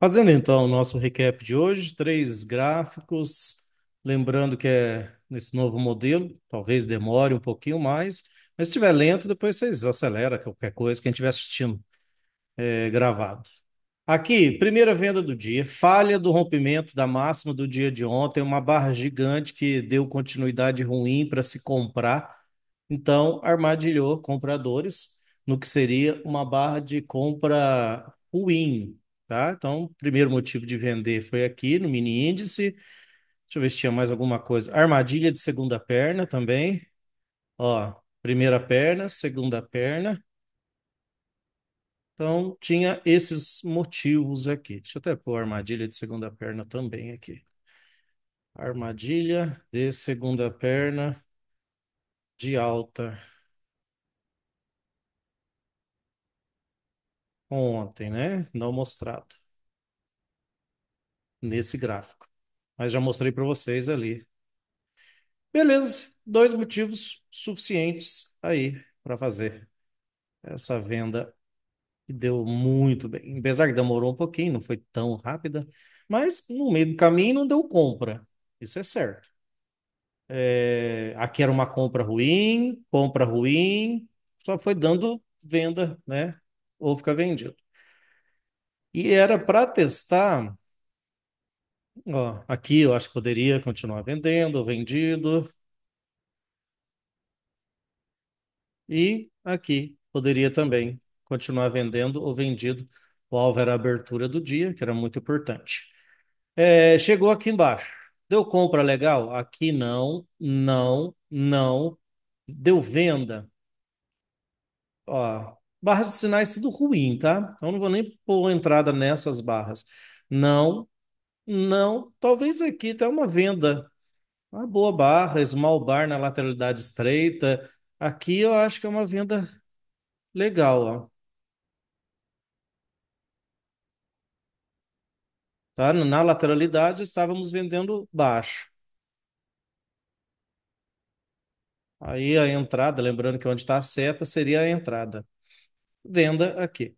Fazendo então o nosso recap de hoje, três gráficos, lembrando que é nesse novo modelo, talvez demore um pouquinho mais, mas se estiver lento, depois vocês acelera qualquer coisa que a gente estiver assistindo é, gravado. Aqui, primeira venda do dia, falha do rompimento da máxima do dia de ontem, uma barra gigante que deu continuidade ruim para se comprar, então armadilhou compradores no que seria uma barra de compra ruim, Tá? Então, o primeiro motivo de vender foi aqui no mini índice. Deixa eu ver se tinha mais alguma coisa. Armadilha de segunda perna também. Ó, primeira perna, segunda perna. Então, tinha esses motivos aqui. Deixa eu até pôr armadilha de segunda perna também aqui. Armadilha de segunda perna de alta. Ontem, né? Não mostrado nesse gráfico. Mas já mostrei para vocês ali. Beleza, dois motivos suficientes aí para fazer essa venda que deu muito bem. Apesar que demorou um pouquinho, não foi tão rápida, mas no meio do caminho não deu compra. Isso é certo. É, aqui era uma compra ruim, compra ruim, só foi dando venda, né? ou fica vendido. E era para testar. Ó, aqui eu acho que poderia continuar vendendo, vendido. E aqui poderia também continuar vendendo ou vendido. O alvo era a abertura do dia, que era muito importante. É, chegou aqui embaixo. Deu compra legal? Aqui não, não, não. Deu venda? Ó, barras de sinais tudo ruim, tá? Então não vou nem pôr entrada nessas barras. Não, não. Talvez aqui tenha tá uma venda. Uma boa barra, small bar na lateralidade estreita. Aqui eu acho que é uma venda legal, ó. Tá? Na lateralidade estávamos vendendo baixo. Aí a entrada, lembrando que onde está a seta seria a entrada venda aqui.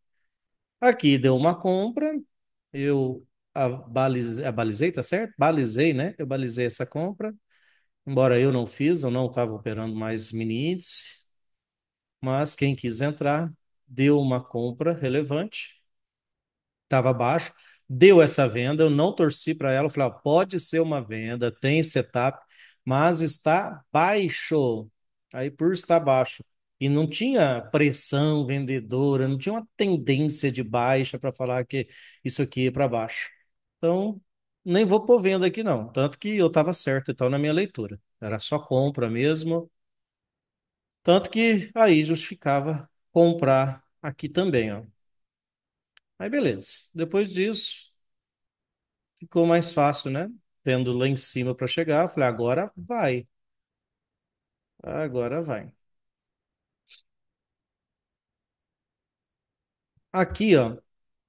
Aqui deu uma compra, eu abalizei, abalizei, tá certo? Balizei, né? Eu balizei essa compra, embora eu não fiz, eu não estava operando mais mini índice, mas quem quis entrar deu uma compra relevante, estava baixo, deu essa venda, eu não torci para ela, eu falei, ó, pode ser uma venda, tem setup, mas está baixo. Aí por estar baixo, e não tinha pressão vendedora, não tinha uma tendência de baixa para falar que isso aqui é para baixo. Então, nem vou pôr venda aqui não, tanto que eu estava certo então na minha leitura. Era só compra mesmo. Tanto que aí justificava comprar aqui também, ó. Aí beleza. Depois disso, ficou mais fácil, né? Tendo lá em cima para chegar, eu falei, agora vai. Agora vai. Aqui, ó.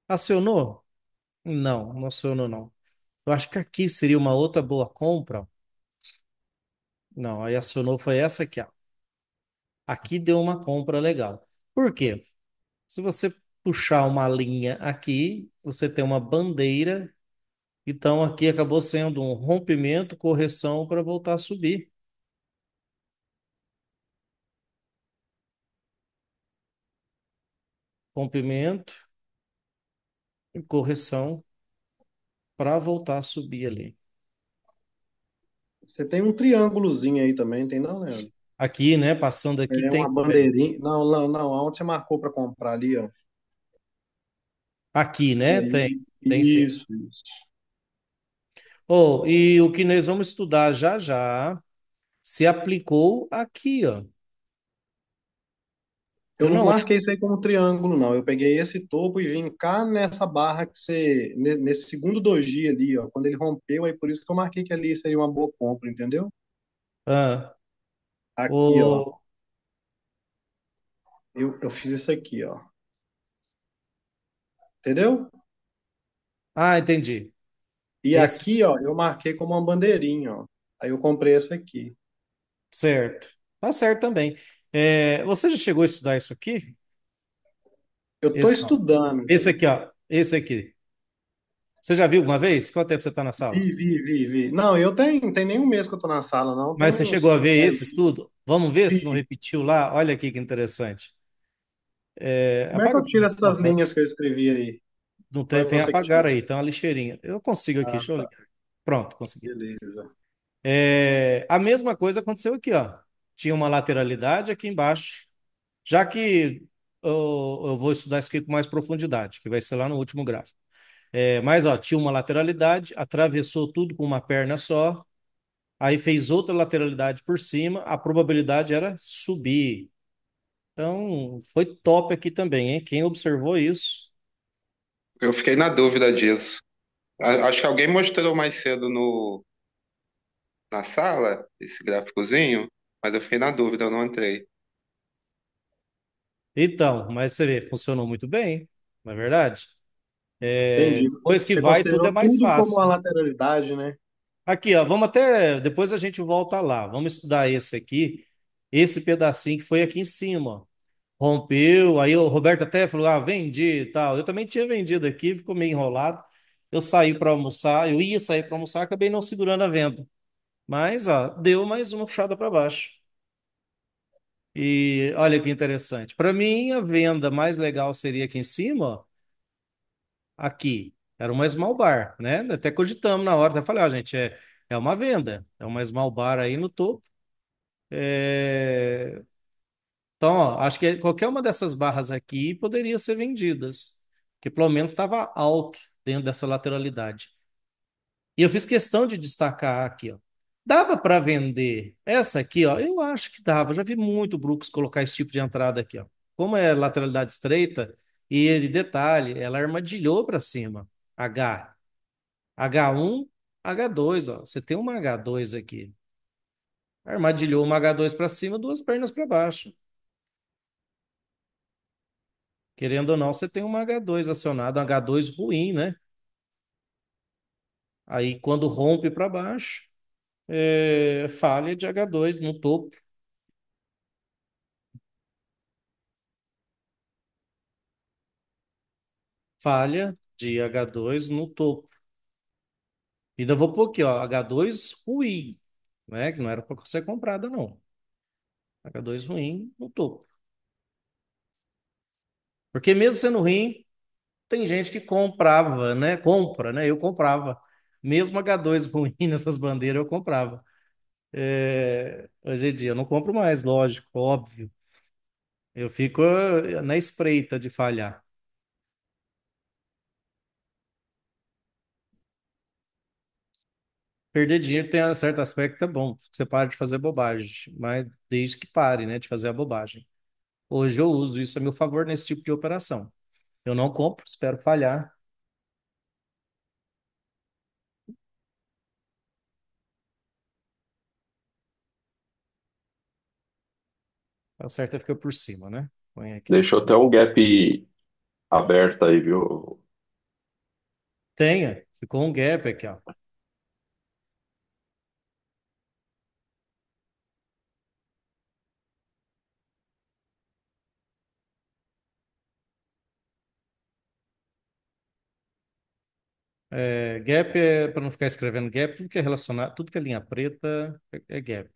Acionou? Não, não acionou, não. Eu acho que aqui seria uma outra boa compra. Não, aí acionou foi essa aqui, ó. Aqui deu uma compra legal. Por quê? Se você puxar uma linha aqui, você tem uma bandeira. Então, aqui acabou sendo um rompimento, correção para voltar a subir. rompimento e correção para voltar a subir ali. Você tem um triângulozinho aí também, tem não, Leandro? Aqui, né? Passando aqui é tem. bandeirinha. Não, não, não. Onde você marcou para comprar ali, ó. Aqui, né? Aí, tem. isso, isso. Oh, e o que nós vamos estudar já já se aplicou aqui, ó. Eu não, não marquei isso aí como triângulo, não. Eu peguei esse topo e vim cá nessa barra que você. Nesse segundo doji ali, ó. Quando ele rompeu, aí por isso que eu marquei que ali seria uma boa compra, entendeu? Ah, Aqui, o... ó. Eu, eu fiz isso aqui, ó. Entendeu? Ah, entendi. E Esse- aqui, ó, eu marquei como uma bandeirinha, ó. Aí eu comprei essa aqui. Certo. Tá certo também. É, você já chegou a estudar isso aqui? Eu estou Esse não. estudando. Esse aqui, ó. Esse aqui. Você já viu alguma vez? Quanto tempo você está na sala? Vi, vi, vi, vi. Não, eu tenho, tem nenhum mês que eu estou na sala, não. Tem Mas você chegou uns a ver esse estudo? Vamos ver se não Vi. repetiu lá. Olha aqui que interessante. É, Como é que apaga eu tiro essas linhas que eu escrevi aí? Não Ou é tem, tem você que apagar tira? aí, tem tá uma lixeirinha. Eu consigo aqui, Ah, deixa eu tá. ligar. Pronto, consegui. Beleza. É, a mesma coisa aconteceu aqui, ó tinha uma lateralidade aqui embaixo. Já que eu, eu vou estudar isso aqui com mais profundidade, que vai ser lá no último gráfico. É, mas ó, tinha uma lateralidade, atravessou tudo com uma perna só, aí fez outra lateralidade por cima, a probabilidade era subir. Então, foi top aqui também, hein? Quem observou isso? Eu fiquei na dúvida disso. Acho que alguém mostrou mais cedo no, na sala esse gráficozinho. Mas eu fiquei na dúvida, eu não entrei. Então, mas você vê, funcionou muito bem, não é verdade? É, Entendi. depois que Você vai, tudo é considerou mais tudo como fácil. a lateralidade, né? Aqui, ó, vamos até. Depois a gente volta lá. Vamos estudar esse aqui, esse pedacinho que foi aqui em cima. Rompeu, aí o Roberto até falou: ah, vendi e tal. Eu também tinha vendido aqui, ficou meio enrolado. Eu saí para almoçar, eu ia sair para almoçar, acabei não segurando a venda. Mas, ó, deu mais uma puxada para baixo. E olha que interessante. Para mim, a venda mais legal seria aqui em cima, ó, aqui. Era uma Esmalbar, né? Até cogitamos na hora, até falei, ó, gente, é, é uma venda. É uma Esmalbar aí no topo. É, Então, ó, acho que qualquer uma dessas barras aqui poderia ser vendidas, que pelo menos estava alto dentro dessa lateralidade. E eu fiz questão de destacar aqui, ó, Dava para vender essa aqui, ó. Eu acho que dava. Já vi muito Brooks colocar esse tipo de entrada aqui, ó. Como é lateralidade estreita, e ele, detalhe, ela armadilhou para cima. H. H1, H2, ó. Você tem uma H2 aqui. Armadilhou uma H2 para cima, duas pernas para baixo. Querendo ou não, você tem uma H2 acionada, H2 ruim, né? Aí quando rompe para baixo, é, falha de H2 no topo. Falha de H2 no topo. E ainda vou pôr aqui, ó, H2 ruim, né? Que não era para ser comprada, não. H2 ruim no topo. Porque mesmo sendo ruim, tem gente que comprava, né? Compra, né? Eu comprava mesmo H2 ruim nessas bandeiras eu comprava. É, hoje em dia eu não compro mais, lógico, óbvio. Eu fico eh, na espreita de falhar. Perder dinheiro tem um certo aspecto, é bom. Você para de fazer bobagem, mas desde que pare, né, de fazer a bobagem. Hoje eu uso isso a meu favor nesse tipo de operação. Eu não compro, espero falhar. É o certo é ficar por cima, né? Põe aqui. Deixou até um gap aberto aí, viu? Tenha, ficou um gap aqui, ó. É, gap é para não ficar escrevendo gap, tudo que é relacionado, tudo que é linha preta é é gap.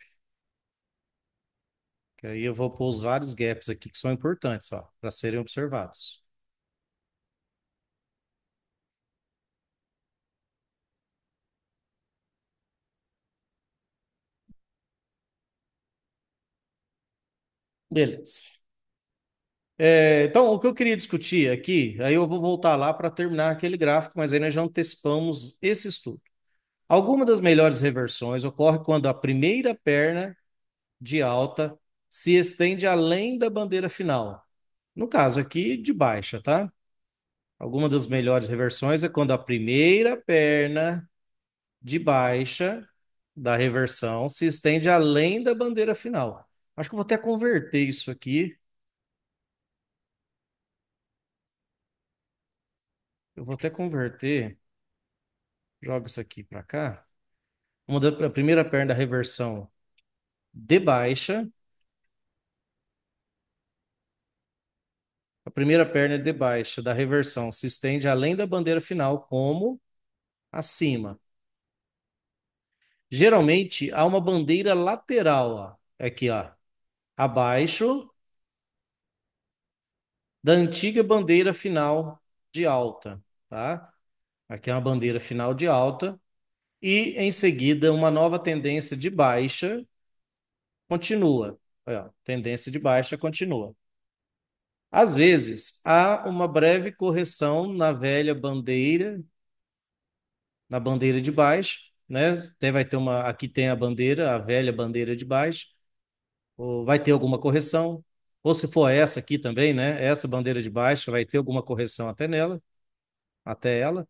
Que aí eu vou pôr os vários gaps aqui que são importantes, ó, para serem observados. Beleza. É, então, o que eu queria discutir aqui, aí eu vou voltar lá para terminar aquele gráfico, mas aí nós já antecipamos esse estudo. Alguma das melhores reversões ocorre quando a primeira perna de alta se estende além da bandeira final. No caso aqui, de baixa, tá? Alguma das melhores reversões é quando a primeira perna de baixa da reversão se estende além da bandeira final. Acho que eu vou até converter isso aqui. Eu vou até converter. Joga isso aqui para cá. Vamos a primeira perna da reversão de baixa A primeira perna é de baixa da reversão se estende além da bandeira final, como acima. Geralmente há uma bandeira lateral, ó, é aqui, ó, abaixo da antiga bandeira final de alta, tá? Aqui é uma bandeira final de alta e em seguida uma nova tendência de baixa continua. Olha, tendência de baixa continua. Às vezes, há uma breve correção na velha bandeira, na bandeira de baixo, né? Até vai ter uma, aqui tem a bandeira, a velha bandeira de baixo. Ou vai ter alguma correção, ou se for essa aqui também, né? Essa bandeira de baixo vai ter alguma correção até nela, até ela.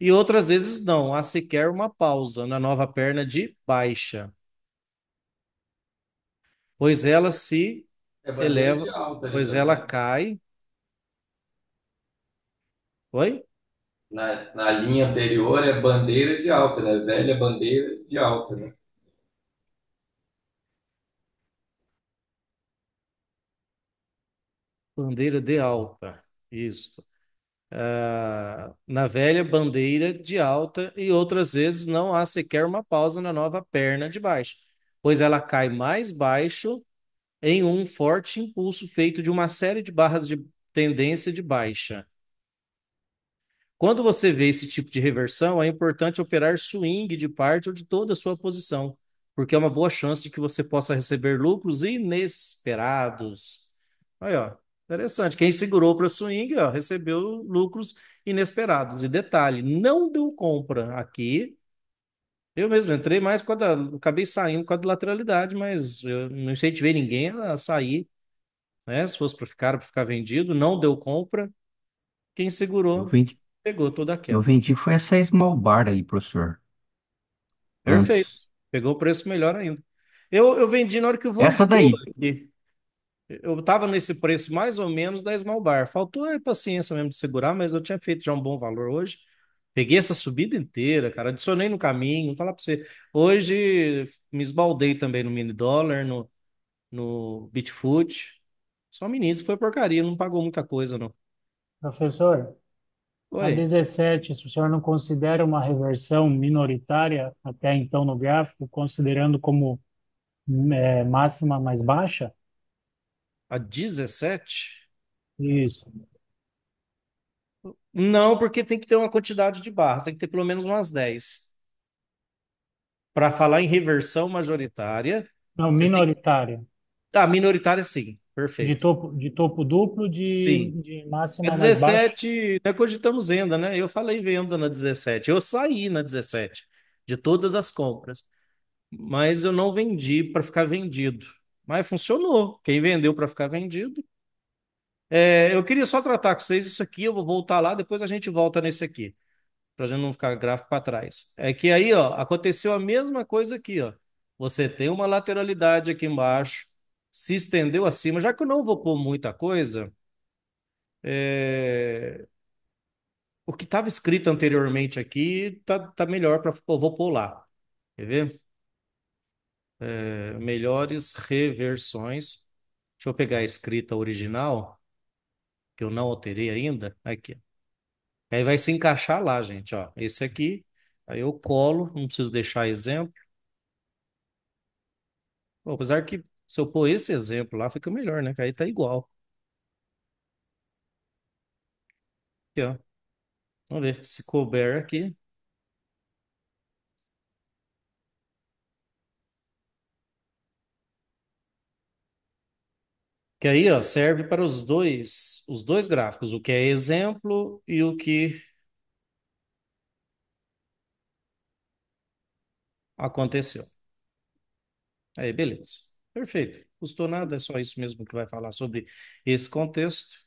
E outras vezes não, há sequer uma pausa na nova perna de baixa. Pois ela se é eleva, né, pois ela cai. Oi? Na, na linha anterior é bandeira de alta, né? Velha bandeira de alta, né? Bandeira de alta. Isso. Ah, na velha bandeira de alta e outras vezes não há sequer uma pausa na nova perna de baixo, pois ela cai mais baixo em um forte impulso feito de uma série de barras de tendência de baixa. Quando você vê esse tipo de reversão, é importante operar swing de parte ou de toda a sua posição, porque é uma boa chance de que você possa receber lucros inesperados. Aí, ó, interessante. Quem segurou para swing, ó, recebeu lucros inesperados. E detalhe, não deu compra aqui, eu mesmo entrei mais quando acabei saindo com a lateralidade, mas eu não incentivei ninguém a sair, né? Se fosse para ficar, para ficar vendido, não deu compra. Quem segurou, vendi, pegou toda a queda. Eu vendi foi essa small bar aí, professor. Perfeito. Antes. Pegou o preço melhor ainda. Eu, eu vendi na hora que eu vou. Essa daí. Aqui. Eu estava nesse preço mais ou menos da Small Bar. Faltou paciência mesmo de segurar, mas eu tinha feito já um bom valor hoje. Peguei essa subida inteira, cara, adicionei no caminho, vou falar para você. Hoje me esbaldei também no mini dólar, no, no Bitfoot. Só o ministro foi porcaria, não pagou muita coisa, não. Professor, a Oi. 17, se o senhor não considera uma reversão minoritária até então no gráfico, considerando como é, máxima mais baixa? A 17? Isso. Não, porque tem que ter uma quantidade de barras, tem que ter pelo menos umas 10. Para falar em reversão majoritária. Não, minoritária. A tá, que... minoritária sim, perfeito. De topo, de topo duplo, de, sim. de máxima. A 17, nós cogitamos venda, né? Eu falei venda na 17. Eu saí na 17 de todas as compras. Mas eu não vendi para ficar vendido. Mas funcionou. Quem vendeu para ficar vendido é, eu queria só tratar com vocês isso aqui, eu vou voltar lá, depois a gente volta nesse aqui, para a gente não ficar gráfico para trás. É que aí, ó, aconteceu a mesma coisa aqui, ó. Você tem uma lateralidade aqui embaixo, se estendeu acima, já que eu não vou pôr muita coisa, é... o que estava escrito anteriormente aqui tá, tá melhor para eu vou pular. lá. Quer ver? É, melhores reversões. Deixa eu pegar a escrita original que eu não alterei ainda, aqui. Aí vai se encaixar lá, gente, ó. Esse aqui, aí eu colo, não preciso deixar exemplo. Bom, apesar que se eu pôr esse exemplo lá, fica melhor, né? Que aí tá igual. Aqui, ó. Vamos ver se couber aqui. Que aí, ó, serve para os dois, os dois gráficos, o que é exemplo e o que aconteceu. Aí, beleza. Perfeito. Custou nada, é só isso mesmo que vai falar sobre esse contexto.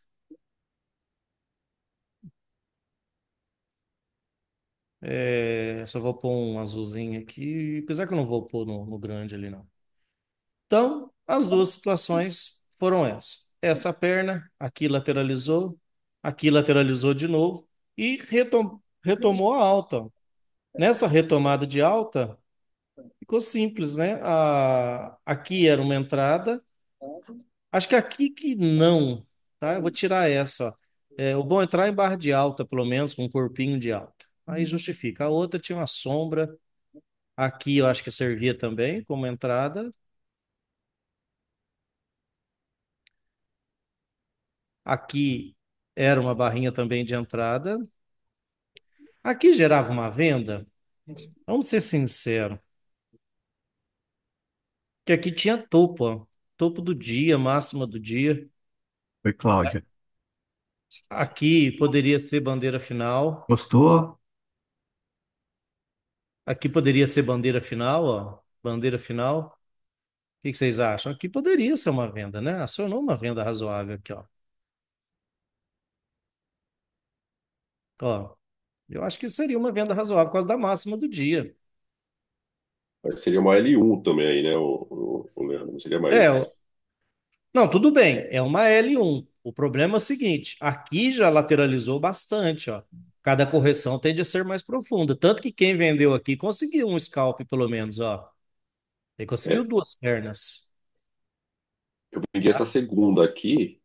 É, só vou pôr um azulzinho aqui, apesar que eu não vou pôr no, no grande ali, não. Então, as duas situações foram essas. Essa perna, aqui lateralizou, aqui lateralizou de novo e retom retomou a alta. Nessa retomada de alta, ficou simples, né? A... Aqui era uma entrada. Acho que aqui que não, tá? Eu vou tirar essa. É, o bom é entrar em barra de alta, pelo menos, com um corpinho de alta. Aí justifica. A outra tinha uma sombra. Aqui eu acho que servia também como entrada. Aqui era uma barrinha também de entrada. Aqui gerava uma venda. Vamos ser sinceros. Que aqui tinha topo, ó. Topo do dia, máxima do dia. Oi, Cláudia. Aqui poderia ser bandeira final. Gostou? Aqui poderia ser bandeira final, ó. Bandeira final. O que que vocês acham? Aqui poderia ser uma venda, né? Acionou uma venda razoável aqui, ó. Ó, eu acho que seria uma venda razoável por causa da máxima do dia. Mas seria uma L1 também aí, né, o, o, o Leandro? Não seria mais. É, não, tudo bem, é uma L1. O problema é o seguinte, aqui já lateralizou bastante, ó. Cada correção tende a ser mais profunda, tanto que quem vendeu aqui conseguiu um scalp pelo menos, ó. Ele conseguiu é. duas pernas. eu vendi essa segunda aqui,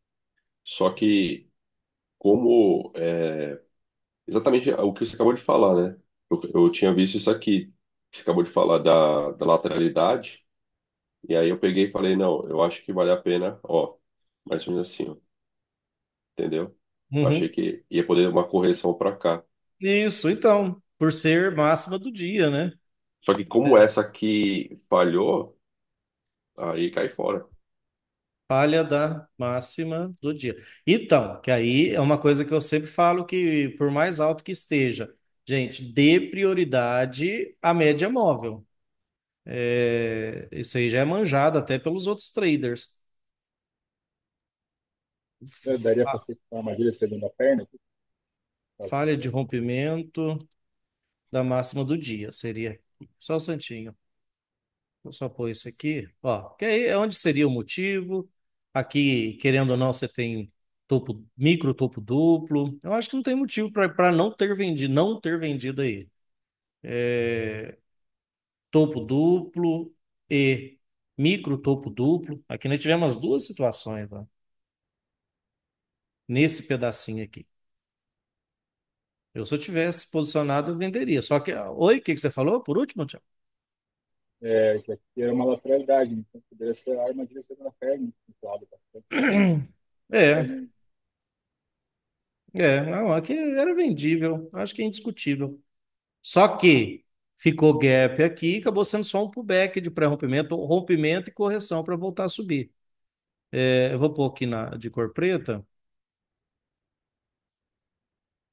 só que como é, Exatamente é o que você acabou de falar, né? Eu, eu tinha visto isso aqui, que você acabou de falar da, da lateralidade, e aí eu peguei e falei, não, eu acho que vale a pena, ó, mais ou menos assim, ó, entendeu? Uhum. achei que ia poder uma correção para cá. Isso, então, por ser máxima do dia, né? Só que como é. essa aqui falhou, aí cai fora. Falha da máxima do dia. Então, que aí é uma coisa que eu sempre falo que, por mais alto que esteja, gente, dê prioridade à média móvel. É, isso aí já é manjado até pelos outros traders. Eu daria para Fa- uma armadilha segunda perna? Falha de rompimento da máxima do dia, seria. Só um santinho. Vou só pôr isso aqui, ó. Que aí é onde seria o motivo, Aqui, querendo ou não, você tem topo micro, topo duplo. Eu acho que não tem motivo para não ter vendido, não ter vendido aí É, topo duplo e micro topo duplo. Aqui nós tivemos duas situações, nesse pedacinho aqui. Eu se eu tivesse posicionado, eu venderia. Só que, oi, o que, que você falou por último, Tiago? é, que era uma lateralidade, né? então poderia ser a arma direcionada à perna, né? lado bastante. É. é. É, não, aqui era vendível, acho que é indiscutível. Só que ficou gap aqui, acabou sendo só um pullback de pré-rompimento, rompimento e correção para voltar a subir. É, eu vou pôr aqui na, de cor preta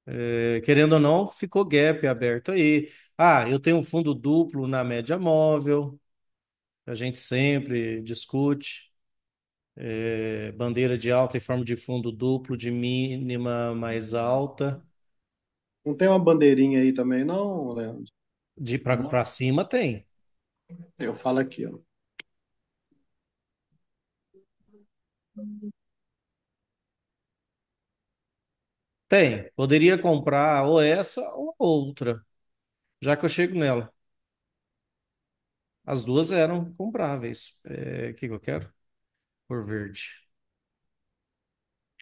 é, querendo ou não, ficou gap aberto aí. Ah, eu tenho um fundo duplo na média móvel, a gente sempre discute. É, bandeira de alta em forma de fundo duplo, de mínima mais alta. Não tem uma bandeirinha aí também, não, Leandro? De para para cima tem. Eu falo aqui, ó. Tem. Poderia comprar ou essa ou outra, já que eu chego nela. As duas eram compráveis. É, o que que eu quero? Cor verde.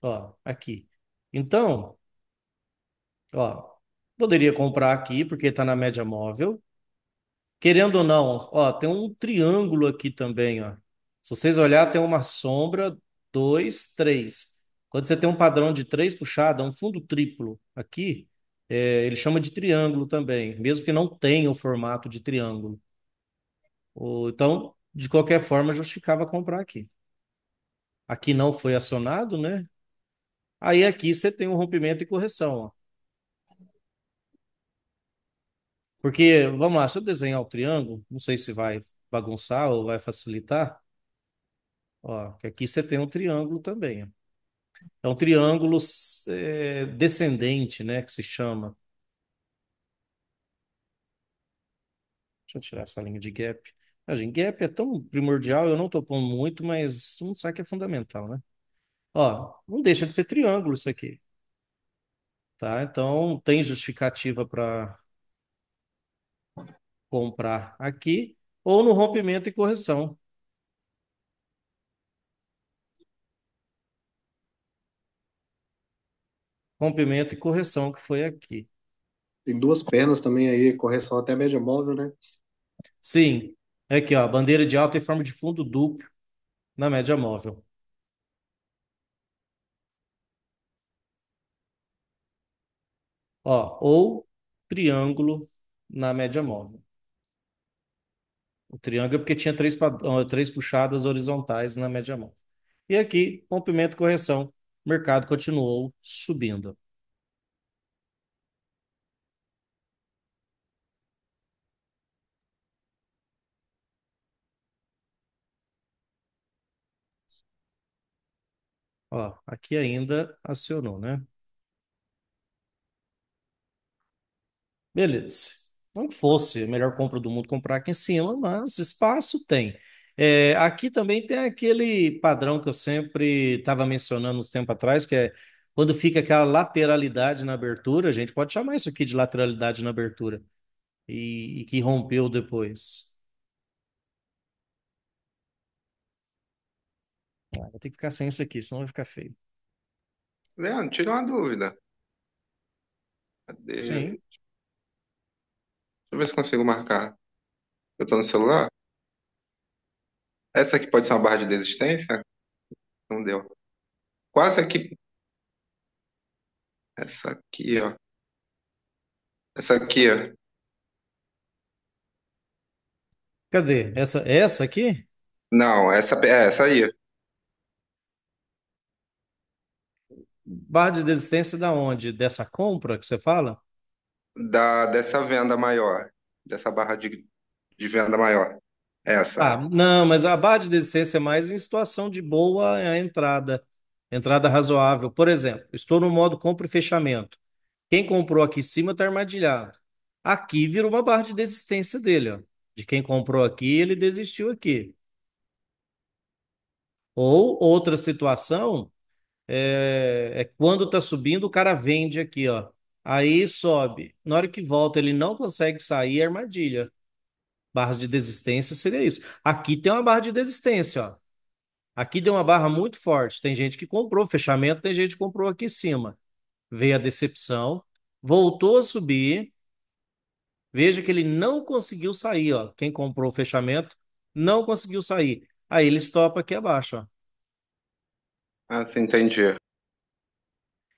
Ó, aqui. Então, ó, poderia comprar aqui, porque está na média móvel. Querendo ou não, ó, tem um triângulo aqui também, ó. Se vocês olhar, tem uma sombra, dois, três. Quando você tem um padrão de três puxadas, um fundo triplo aqui, é, ele chama de triângulo também, mesmo que não tenha o formato de triângulo. Ou, então, de qualquer forma, justificava comprar aqui. Aqui não foi acionado, né? Aí aqui você tem um rompimento e correção. Ó. Porque, vamos lá, se eu desenhar o triângulo, não sei se vai bagunçar ou vai facilitar. Ó, aqui você tem um triângulo também. Ó. É um triângulo é, descendente, né, que se chama. Deixa eu tirar essa linha de gap. Ah, gente gap é tão primordial, eu não estou pondo muito, mas não sabe que é fundamental, né? Ó, não deixa de ser triângulo isso aqui. Tá? Então, tem justificativa para comprar aqui ou no rompimento e correção. rompimento e correção, que foi aqui. Tem duas pernas também aí, correção até média móvel, né? Sim. É aqui, ó, bandeira de alta em forma de fundo duplo na média móvel. Ó, ou triângulo na média móvel. O triângulo é porque tinha três, três puxadas horizontais na média móvel. E aqui, rompimento, correção o mercado continuou subindo. Ó, aqui ainda acionou, né? Beleza. Não fosse a melhor compra do mundo comprar aqui em cima, mas espaço tem. É, aqui também tem aquele padrão que eu sempre estava mencionando uns tempos atrás, que é quando fica aquela lateralidade na abertura, a gente pode chamar isso aqui de lateralidade na abertura, e, e que rompeu depois. Ah, vou ter que ficar sem isso aqui, senão vai ficar feio. Leandro, tira uma dúvida. Cadê? Deixa eu ver se consigo marcar. Eu tô no celular? Essa aqui pode ser uma barra de desistência? Não deu. Quase aqui. Essa aqui, ó. Essa aqui, ó. Cadê? Essa, essa aqui? Não, essa é essa aí. Barra de desistência da onde? Dessa compra que você fala? Da, dessa venda maior. Dessa barra de, de venda maior. Essa. Ah, não, mas a barra de desistência é mais em situação de boa é a entrada, entrada razoável. Por exemplo, estou no modo compra e fechamento. Quem comprou aqui em cima está armadilhado. Aqui virou uma barra de desistência dele, ó. De quem comprou aqui, ele desistiu aqui. Ou outra situação é, é quando está subindo, o cara vende aqui, ó. Aí sobe. Na hora que volta, ele não consegue sair, é armadilha barras de desistência seria isso. Aqui tem uma barra de desistência, ó. Aqui deu uma barra muito forte. Tem gente que comprou fechamento, tem gente que comprou aqui em cima. Veio a decepção, voltou a subir. Veja que ele não conseguiu sair, ó. Quem comprou o fechamento não conseguiu sair. Aí ele estopa aqui abaixo, ó. Ah, sim, entendi.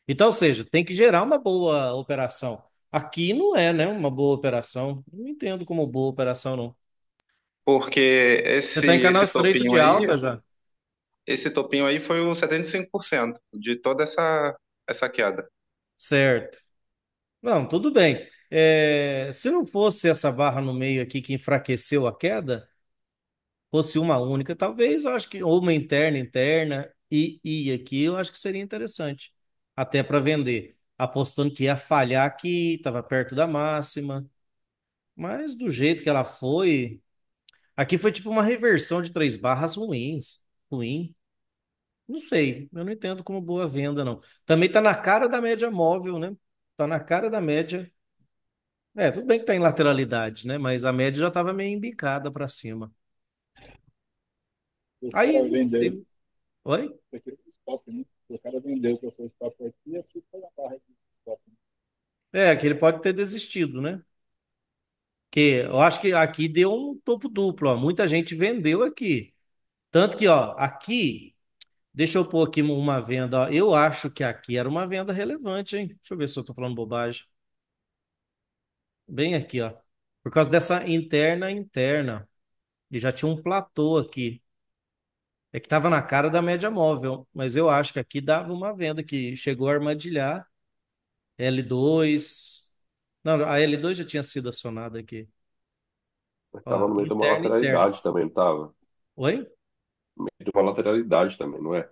Então, ou seja, tem que gerar uma boa operação. Aqui não é, né, uma boa operação. Não entendo como boa operação, não. Porque Você esse, está em canal esse estreito topinho de aí, alta já. esse topinho aí foi o 75% de toda essa, essa queda. Certo. Não, tudo bem. É, se não fosse essa barra no meio aqui que enfraqueceu a queda, fosse uma única, talvez, eu acho que ou uma interna, interna e, e aqui, eu acho que seria interessante, até para vender apostando que ia falhar aqui, estava perto da máxima. Mas do jeito que ela foi, aqui foi tipo uma reversão de três barras ruins, ruim. Não sei, eu não entendo como boa venda não. Também tá na cara da média móvel, né? Tá na cara da média. É, tudo bem que tá em lateralidade, né? Mas a média já tava meio embicada para cima. Aí caras vendem teve... Oi? aqui é stop, né? O cara vendeu que eu fiz papo aqui e fui foi a barra de É, que ele pode ter desistido, né? Que eu acho que aqui deu um topo duplo, ó. Muita gente vendeu aqui. Tanto que, ó, aqui, deixa eu pôr aqui uma venda, ó. Eu acho que aqui era uma venda relevante, hein? Deixa eu ver se eu tô falando bobagem. Bem aqui, ó. Por causa dessa interna interna. E já tinha um platô aqui. É que estava na cara da média móvel, mas eu acho que aqui dava uma venda que chegou a armadilhar L2. Não, a L2 já tinha sido acionada aqui. Mas Ó, no meio de uma interna, interna. lateralidade também, não Oi? No meio de uma lateralidade também, não é?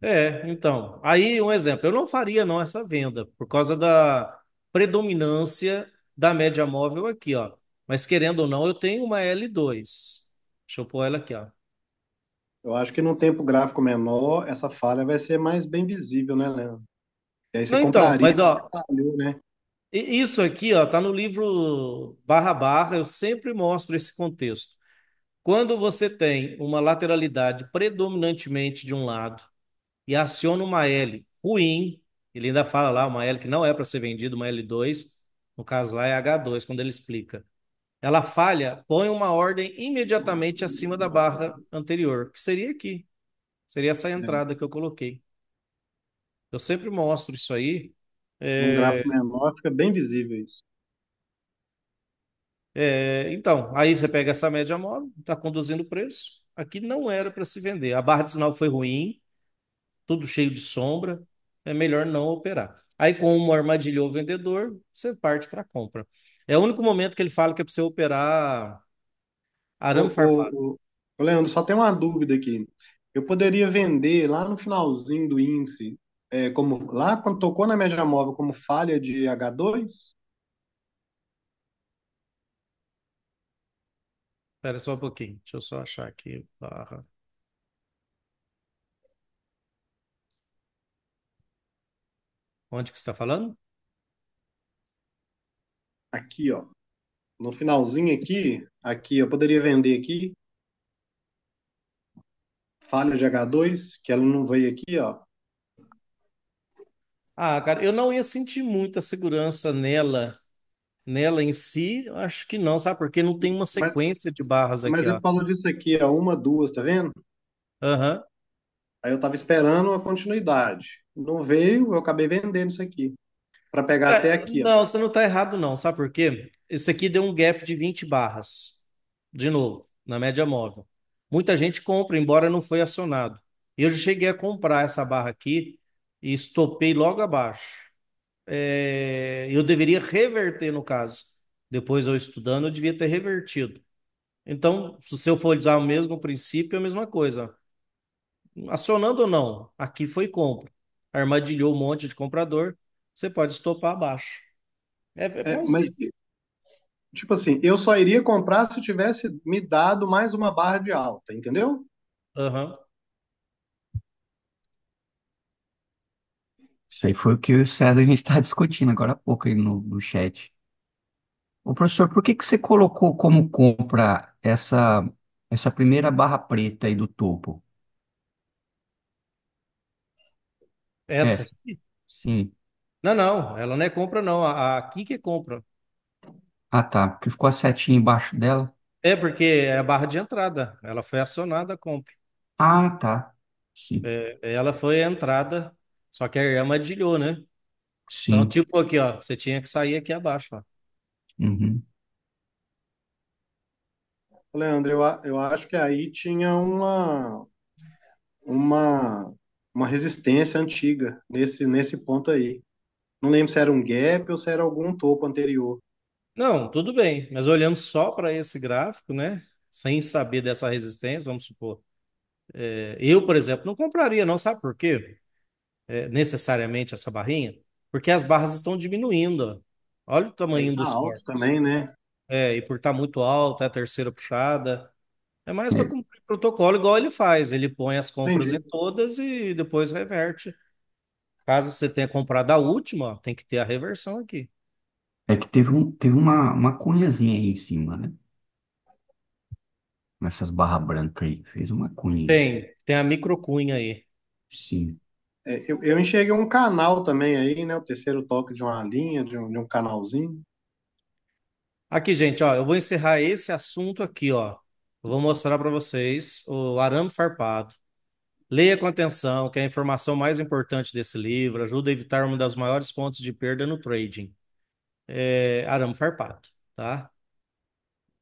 É, então. Aí um exemplo, eu não faria não essa venda por causa da predominância da média móvel aqui, ó. Mas querendo ou não, eu tenho uma L2. Deixa eu pôr ela aqui, ó. Eu acho que num tempo gráfico menor, essa falha vai ser mais bem visível, né, Leandro? E aí você então, mas ó, né? isso aqui, ó, tá no livro barra barra, eu sempre mostro esse contexto. Quando você tem uma lateralidade predominantemente de um lado e aciona uma L ruim, ele ainda fala lá uma L que não é para ser vendida, uma L2, no caso lá é H2, quando ele explica ela falha, põe uma ordem imediatamente acima da barra anterior, que seria aqui. Seria essa entrada que eu coloquei. Eu sempre mostro isso aí. É... Um gráfico menor fica bem visível isso. É, então, aí você pega essa média móvel, está conduzindo o preço. Aqui não era para se vender. A barra de sinal foi ruim, tudo cheio de sombra. É melhor não operar. Aí, como armadilhou o vendedor, você parte para a compra. É o único momento que ele fala que é para você operar arame farpado. Ô, ô, ô, Leandro, só tem uma dúvida aqui. Eu poderia vender lá no finalzinho do índice, é, como lá quando tocou na média móvel, como falha de H2? Espera só um pouquinho, deixa eu só achar aqui. Barra. Onde que você está falando? aqui, ó. No finalzinho aqui, aqui, eu poderia vender aqui. Falha de H2, que ela não veio aqui, ó. Ah, cara, eu não ia sentir muita segurança nela, nela em si, acho que não, sabe? Porque não tem uma sequência de barras aqui, Mas ele ó. falou disso aqui, ó, uma, duas, tá vendo? Aham. Aí eu tava esperando a continuidade. Não veio, eu acabei vendendo isso aqui para pegar é, até aqui. Não, você não está errado não, sabe por quê? Esse aqui deu um gap de 20 barras, de novo, na média móvel. Muita gente compra, embora não foi acionado. Eu já cheguei a comprar essa barra aqui e estopei logo abaixo. É, eu deveria reverter no caso. Depois eu estudando, eu devia ter revertido. Então, se eu for usar o mesmo princípio, é a mesma coisa. Acionando ou não, aqui foi compra. Armadilhou um monte de comprador, você pode estopar abaixo. É, é, é mas, tipo assim, eu só iria comprar se tivesse me dado mais uma barra de alta, entendeu? Aham. Isso aí foi o que o César a gente estava tá discutindo agora há pouco aí no, no chat. Ô professor, por que que você colocou como compra essa, essa primeira barra preta aí do topo? Essa Essa. aqui? Sim. Não, não, ela não é compra, não. A, a é compra. Ah, tá. Porque ficou a setinha embaixo dela. É, porque é a barra de entrada. Ela foi acionada a compra. Ah, tá. Sim, É, ela foi a entrada, só que aí adilhou, né? Então, sim. tipo aqui, ó, você tinha que sair aqui abaixo, ó. Uhum. Leandro, eu, eu acho que aí tinha uma, uma, uma resistência antiga nesse, nesse ponto aí. Não lembro se era um gap ou se era algum topo anterior. Não, tudo bem, mas olhando só para esse gráfico, né? Sem saber dessa resistência, vamos supor. É, eu, por exemplo, não compraria, não, sabe por quê? É, necessariamente essa barrinha? Porque as barras estão diminuindo. Olha o tamanho tá dos alto corpos. também, né? É, e por estar tá muito alto, é a terceira puxada. É mais para é. cumprir protocolo, igual ele faz. Ele põe as compras Entendi. em todas e depois reverte Caso você tenha comprado a última, tem que ter a reversão aqui. É que teve, um, teve uma, uma cunhazinha aí em cima, né? Nessas barras brancas aí. Fez uma cunha. Tem, tem a microcunha aí. Sim. É, eu, eu enxerguei um canal também aí, né? O terceiro toque de uma linha, de um, de um canalzinho. Aqui, gente, ó, eu vou encerrar esse assunto aqui, ó. Eu vou mostrar para vocês o arame farpado. Leia com atenção, que é a informação mais importante desse livro ajuda a evitar uma das maiores fontes de perda no trading. É, arame farpado, tá?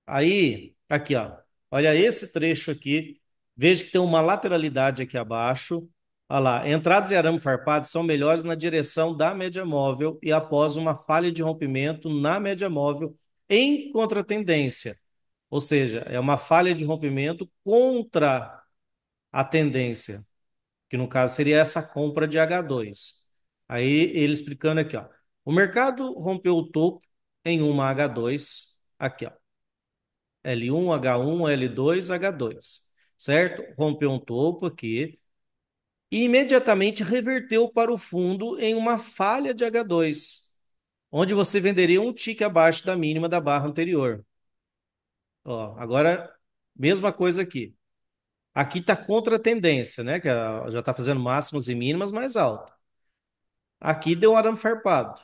Aí, aqui, ó. Olha esse trecho aqui. Veja que tem uma lateralidade aqui abaixo. Olha lá. Entradas e arame farpado são melhores na direção da média móvel e após uma falha de rompimento na média móvel em contratendência. Ou seja, é uma falha de rompimento contra a tendência, que no caso seria essa compra de H2. Aí ele explicando aqui, ó. O mercado rompeu o topo em uma H2, aqui, ó. L1, H1, L2, H2, certo? Rompeu um topo aqui e imediatamente reverteu para o fundo em uma falha de H2, onde você venderia um tique abaixo da mínima da barra anterior. Ó, agora, mesma coisa aqui. Aqui está contra a tendência, né? Que já está fazendo máximas e mínimas mais alta. Aqui deu um arame farpado.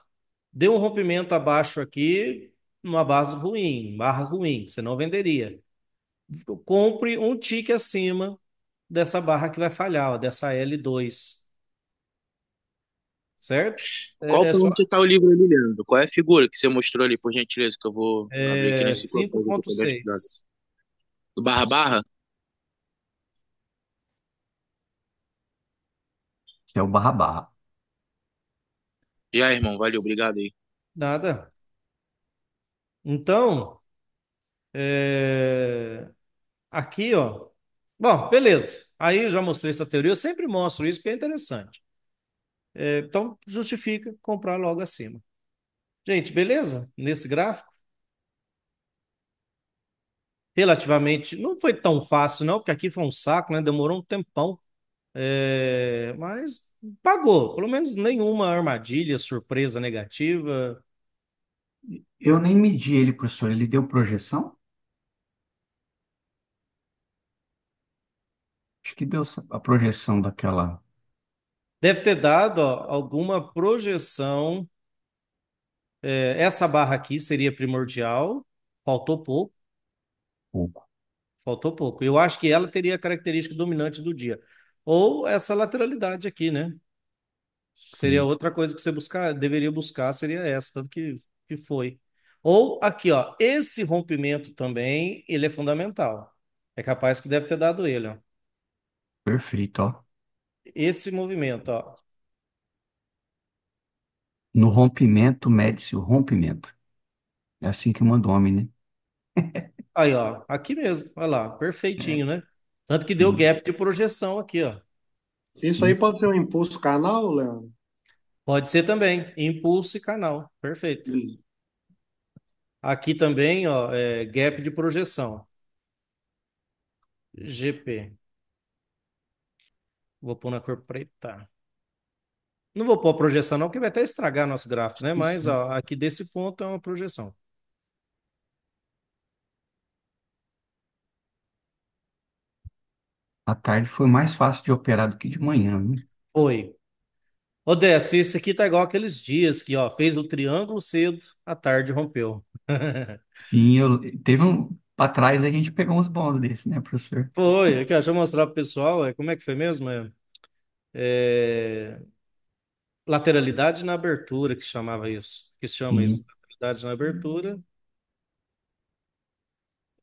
Deu um rompimento abaixo aqui, numa base ruim, barra ruim, você não venderia. Compre um tique acima dessa barra que vai falhar, ó, dessa L2, certo? É, Qual É, é só ponto tá o livro ali, Leandro? Qual é a figura que você mostrou ali, por gentileza, que eu vou abrir aqui é, nesse grupo 5.6. Do barra barra? é o barra barra. E aí, irmão, valeu, obrigado aí. Nada. Então, é, aqui, ó. Bom, beleza. Aí eu já mostrei essa teoria. Eu sempre mostro isso porque é interessante. É, então, justifica comprar logo acima. Gente, beleza? Nesse gráfico? Relativamente, não foi tão fácil, não, porque aqui foi um saco, né? Demorou um tempão. É, mas pagou, pelo menos nenhuma armadilha, surpresa negativa. Eu nem medi ele, professor. Ele deu projeção? Acho que deu a projeção daquela. Deve ter dado ó, alguma projeção. É, essa barra aqui seria primordial. Faltou pouco. Pouco. Faltou pouco. Eu acho que ela teria a característica dominante do dia. Ou essa lateralidade aqui, né? Sim. Seria outra coisa que você buscar, deveria buscar, seria essa, tanto que, que foi. Ou aqui, ó, esse rompimento também, ele é fundamental. É capaz que deve ter dado ele, ó. Perfeito, ó. Esse movimento, ó. No rompimento, mede-se o rompimento. É assim que manda o homem, né? Aí, ó, aqui mesmo, olha lá, perfeitinho, é. né? Tanto que deu gap de projeção aqui, ó. Isso aí pode ser um impulso canal, Leandro? Pode ser também, impulso e canal, perfeito. Sim. Aqui também, ó, é gap de projeção. GP. Vou pôr na cor preta. Não vou pôr a projeção não, porque vai até estragar nosso gráfico, né? Mas ó, aqui desse ponto é uma projeção. à tarde foi mais fácil de operar do que de manhã, viu? Foi. O Décio, esse aqui tá igual aqueles dias que, ó, fez o triângulo cedo, à tarde rompeu. Sim, eu teve um para trás a gente pegou uns bons desses, né, professor? Foi, aqui, deixa eu mostrar pro pessoal, é, como é que foi mesmo? É, é, lateralidade na abertura, que chamava isso, que chama isso, Sim. lateralidade na abertura,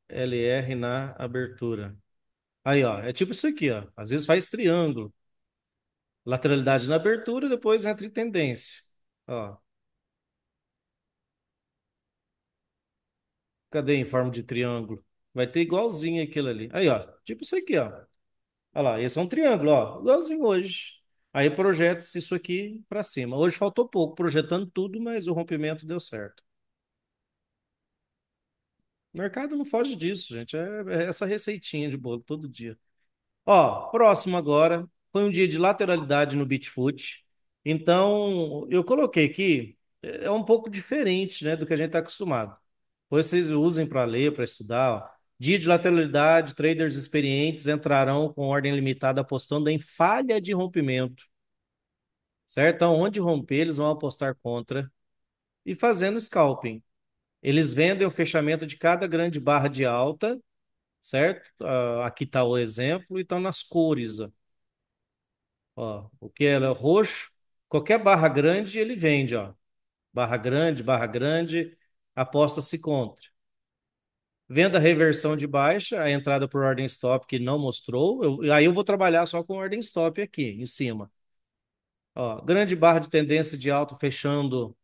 LR na abertura. Aí, ó, é tipo isso aqui, ó. Às vezes faz triângulo. Lateralidade na abertura, depois entra em tendência. Ó. Cadê em forma de triângulo? Vai ter igualzinho aquilo ali. Aí, ó, tipo isso aqui, ó. Olha lá, esse é um triângulo, ó, igualzinho hoje. Aí projeta-se isso aqui para cima. Hoje faltou pouco, projetando tudo, mas o rompimento deu certo mercado não foge disso, gente. É, é, essa receitinha de bolo todo dia. Ó, próximo agora. Foi um dia de lateralidade no Bitfoot. Então, eu coloquei aqui, é um pouco diferente né, do que a gente está acostumado. vocês usem para ler, para estudar. Ó. Dia de lateralidade, traders experientes entrarão com ordem limitada apostando em falha de rompimento. Certo? Então, onde romper, eles vão apostar contra e fazendo scalping. Eles vendem o fechamento de cada grande barra de alta, certo? Uh, aqui está o exemplo e estão tá nas cores. Ó. ó o que é? é roxo, qualquer barra grande ele vende. Ó. Barra grande, barra grande, aposta-se contra. Venda reversão de baixa, a entrada por ordem stop que não mostrou. Eu, aí eu vou trabalhar só com ordem stop aqui em cima. Ó, grande barra de tendência de alta fechando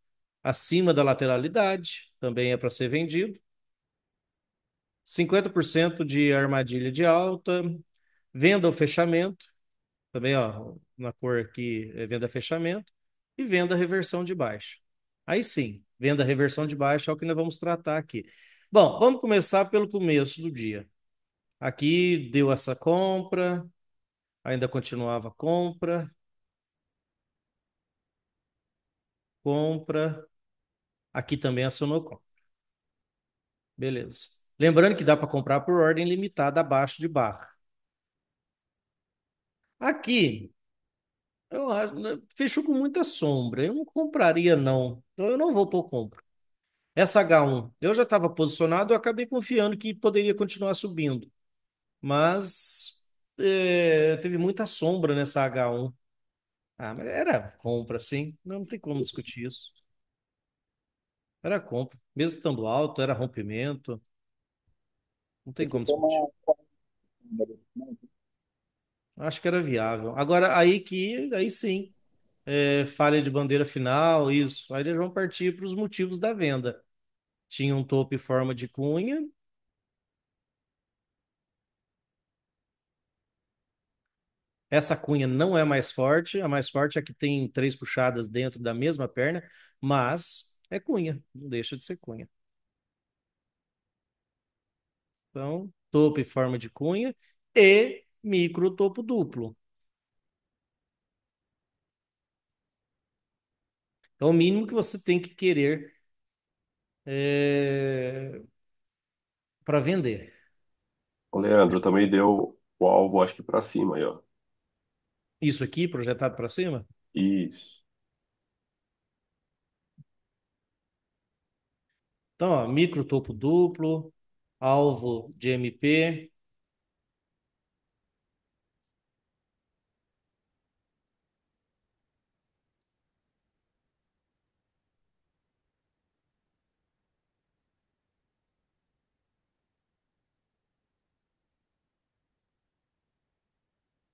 acima da lateralidade, também é para ser vendido. 50% de armadilha de alta, venda ao fechamento, também ó, na cor aqui é venda fechamento, e venda reversão de baixa. Aí sim, venda reversão de baixa é o que nós vamos tratar aqui. Bom, vamos começar pelo começo do dia. Aqui deu essa compra, ainda continuava compra, compra, Aqui também a compra. Beleza. Lembrando que dá para comprar por ordem limitada abaixo de barra. Aqui, eu acho, né, fechou com muita sombra. Eu não compraria, não. Então eu não vou pôr compra. Essa H1, eu já estava posicionado, eu acabei confiando que poderia continuar subindo. Mas é, teve muita sombra nessa H1. Ah, mas era compra, sim. não tem como discutir isso. Era compra. Mesmo estando alto, era rompimento. Não tem como discutir. Acho que era viável. Agora, aí que, aí sim, é, falha de bandeira final, isso. Aí eles vão partir para os motivos da venda. Tinha um topo em forma de cunha, Essa cunha não é mais forte, a mais forte é que tem três puxadas dentro da mesma perna, mas é Cunha, não deixa de ser Cunha. Então, topo e forma de Cunha e micro topo duplo. Então, o mínimo que você tem que querer é... para vender. O Leandro também deu o alvo, acho que para cima aí, ó. Isso aqui, projetado para cima? Isso. Então, ó, micro topo duplo, alvo de MP.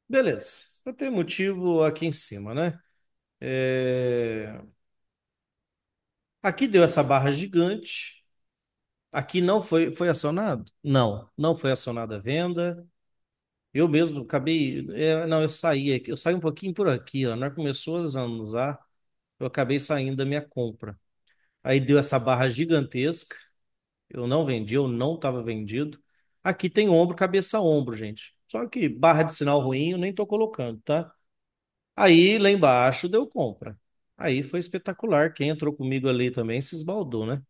Beleza, eu tenho motivo aqui em cima, né? É... Aqui deu essa barra gigante. Aqui não foi, foi acionado? Não, não foi acionada a venda. Eu mesmo acabei. É, não, eu saí, eu saí um pouquinho por aqui, ó. Na começou a zanzar, eu acabei saindo da minha compra. Aí deu essa barra gigantesca. Eu não vendi, eu não estava vendido. Aqui tem ombro, cabeça, ombro, gente. Só que barra de sinal ruim eu nem estou colocando, tá? Aí lá embaixo deu compra. Aí foi espetacular. Quem entrou comigo ali também se esbaldou, né?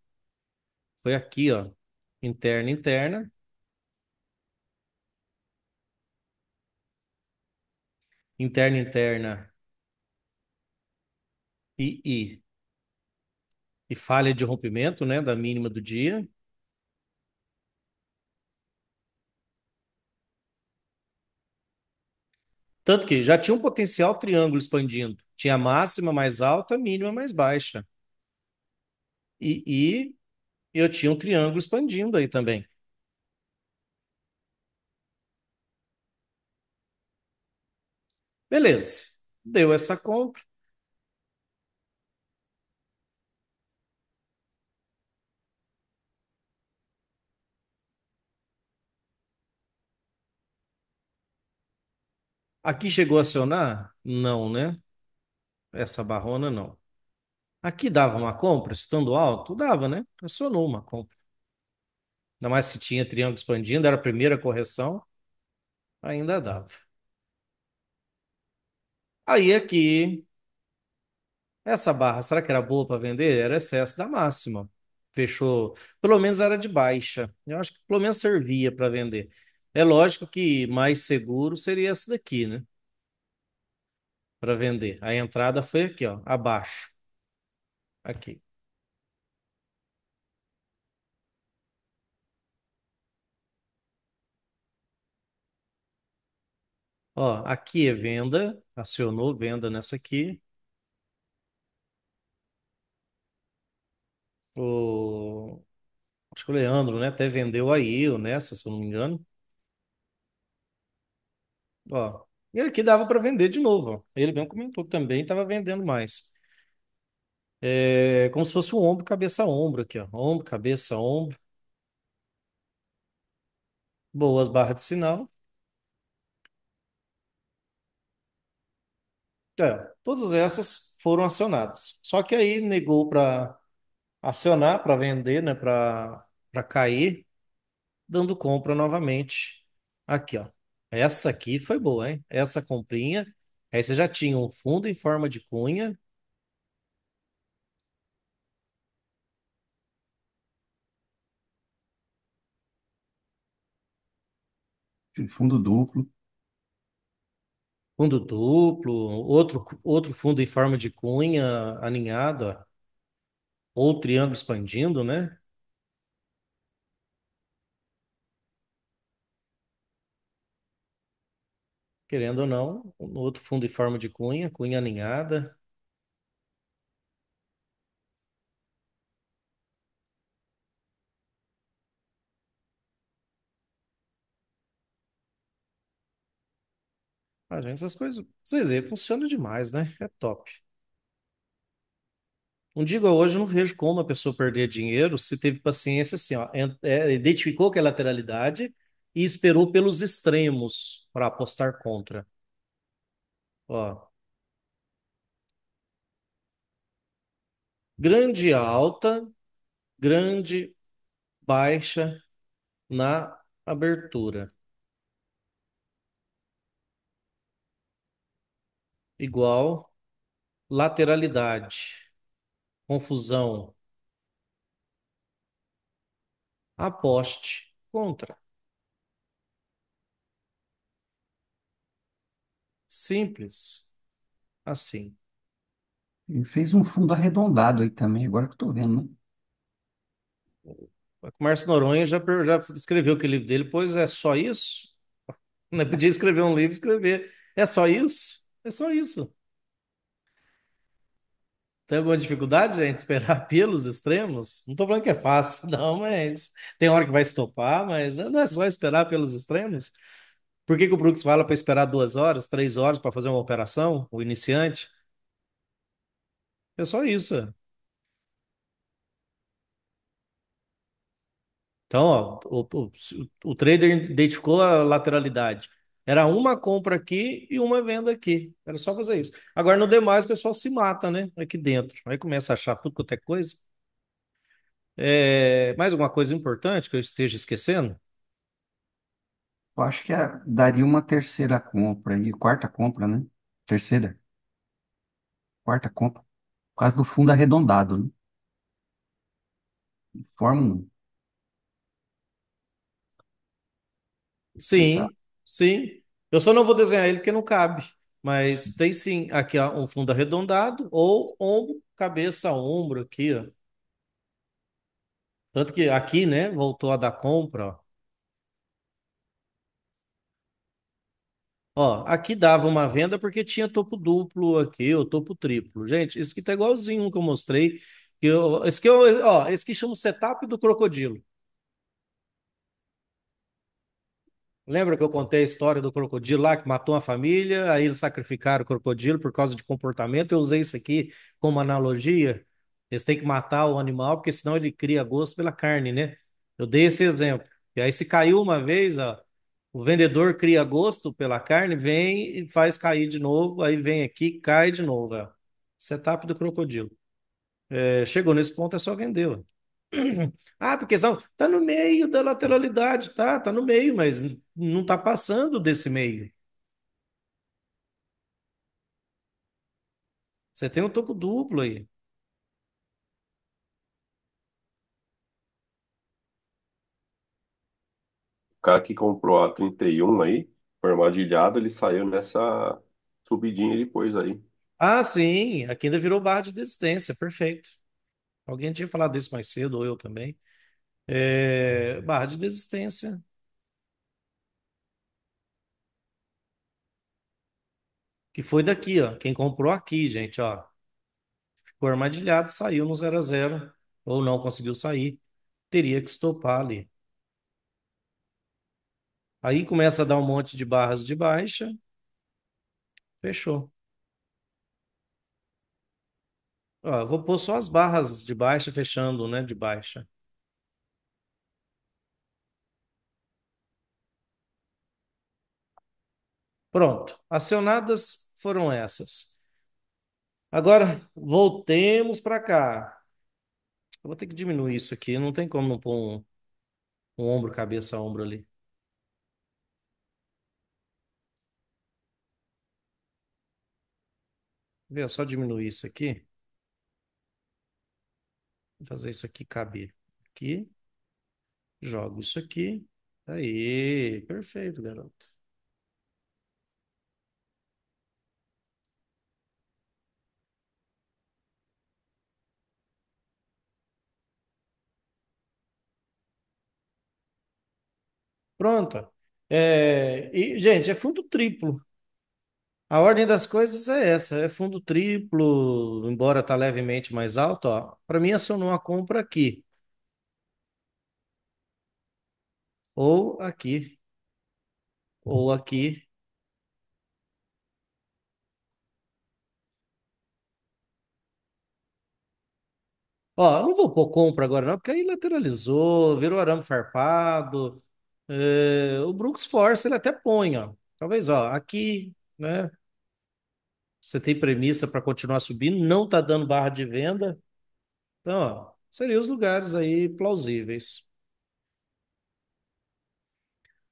Foi aqui, ó. Interna, interna. Interna, interna. E, e. E falha de rompimento, né? Da mínima do dia. Tanto que já tinha um potencial triângulo expandindo. Tinha máxima mais alta, mínima mais baixa. E, e e eu tinha um triângulo expandindo aí também. Beleza. Deu essa compra. Aqui chegou a acionar? Não, né? Essa barrona não. Aqui dava uma compra, estando alto? Dava, né? Acionou uma compra. Ainda mais que tinha triângulo expandindo, era a primeira correção. Ainda dava. Aí aqui, essa barra, será que era boa para vender? Era excesso da máxima. Fechou. Pelo menos era de baixa. Eu acho que pelo menos servia para vender. É lógico que mais seguro seria essa daqui, né? Para vender. A entrada foi aqui, ó, abaixo aqui. Ó, aqui é venda, acionou venda nessa aqui. O... Acho que o Leandro, né, até vendeu aí ou nessa, se eu não me engano. Ó, e aqui dava para vender de novo. Ó. Ele mesmo comentou que também estava vendendo mais. É como se fosse o ombro, cabeça, ombro aqui, ó. Ombro, cabeça, ombro. Boas barras de sinal. É, todas essas foram acionadas. Só que aí negou para acionar, para vender, né? Para para cair, dando compra novamente. Aqui, ó. Essa aqui foi boa, hein? Essa comprinha. Aí você já tinha um fundo em forma de cunha. fundo duplo. Fundo duplo, outro, outro fundo em forma de cunha alinhada, ou triângulo expandindo, né? Querendo ou não, outro fundo em forma de cunha, cunha aninhada. gente, essas coisas, vocês veem, funciona demais, né? É top. Não digo hoje, eu não vejo como a pessoa perder dinheiro se teve paciência assim, ó, é, identificou que é lateralidade e esperou pelos extremos para apostar contra. Ó, grande alta, grande baixa na abertura. igual lateralidade, confusão, aposte, contra. Simples assim. Ele fez um fundo arredondado aí também, agora que eu tô vendo, né? O Márcio Noronha já, já escreveu aquele livro dele, pois é só isso? Não é podia escrever um livro, escrever. É só isso? É só isso. Tem alguma dificuldade, gente, esperar pelos extremos? Não estou falando que é fácil, não, mas tem hora que vai estopar, mas não é só esperar pelos extremos. Por que que o Brooks fala para esperar duas horas, três horas para fazer uma operação, o iniciante? É só isso. Então, ó, o, o, o trader identificou a lateralidade. Era uma compra aqui e uma venda aqui. Era só fazer isso. Agora, no demais, o pessoal se mata, né? Aqui dentro. Aí começa a achar tudo quanto é coisa. É... Mais alguma coisa importante que eu esteja esquecendo? Eu acho que é, daria uma terceira compra aí, quarta compra, né? Terceira, quarta compra. Por causa do fundo arredondado, né? Forma 1. Sim, sim. Eu só não vou desenhar ele porque não cabe. Mas tem sim aqui um fundo arredondado ou ombro, cabeça, ombro aqui, ó. Tanto que aqui, né, voltou a dar compra, ó. Ó, aqui dava uma venda porque tinha topo duplo aqui, ou topo triplo. Gente, esse aqui tá igualzinho que eu mostrei. Que eu, esse aqui, eu, ó, esse aqui chama o setup do crocodilo. Lembra que eu contei a história do crocodilo lá que matou uma família, aí eles sacrificaram o crocodilo por causa de comportamento? Eu usei isso aqui como analogia. Eles têm que matar o animal, porque senão ele cria gosto pela carne, né? Eu dei esse exemplo. E aí, se caiu uma vez, ó, o vendedor cria gosto pela carne, vem e faz cair de novo, aí vem aqui, cai de novo. Ó. É setup do crocodilo. É, chegou nesse ponto, é só vender. Ó. Ah, porque são, tá no meio da lateralidade, tá, tá no meio, mas não tá passando desse meio. Você tem um topo duplo aí. O cara que comprou a 31 aí, foi armadilhado, ele saiu nessa subidinha depois aí. Ah, sim, aqui ainda virou barra de desistência, perfeito. Alguém tinha falado disso mais cedo, ou eu também. É, barra de desistência. Que foi daqui, ó. Quem comprou aqui, gente, ó. Ficou armadilhado, saiu no 0 a 0 ou não conseguiu sair. Teria que estopar ali. Aí começa a dar um monte de barras de baixa. Fechou. Ó, vou pôr só as barras de baixa fechando, né? De baixa. Pronto. Acionadas foram essas. Agora, voltemos para cá. Eu vou ter que diminuir isso aqui. Não tem como não pôr um, um ombro, cabeça, ombro ali. Vê, é só diminuir isso aqui fazer isso aqui caber aqui. Jogo isso aqui. Aí, perfeito, garoto. Pronto. É, e, gente, é fundo triplo. A ordem das coisas é essa, é fundo triplo, embora tá levemente mais alto, ó. Para mim acionou a compra aqui ou aqui ou aqui. Ó, não vou pôr compra agora não, porque aí lateralizou, virou arame farpado. É, o Brooks Force ele até põe, ó. Talvez, ó, aqui, né? Você tem premissa para continuar subindo, não está dando barra de venda. Então, ó, seriam os lugares aí plausíveis.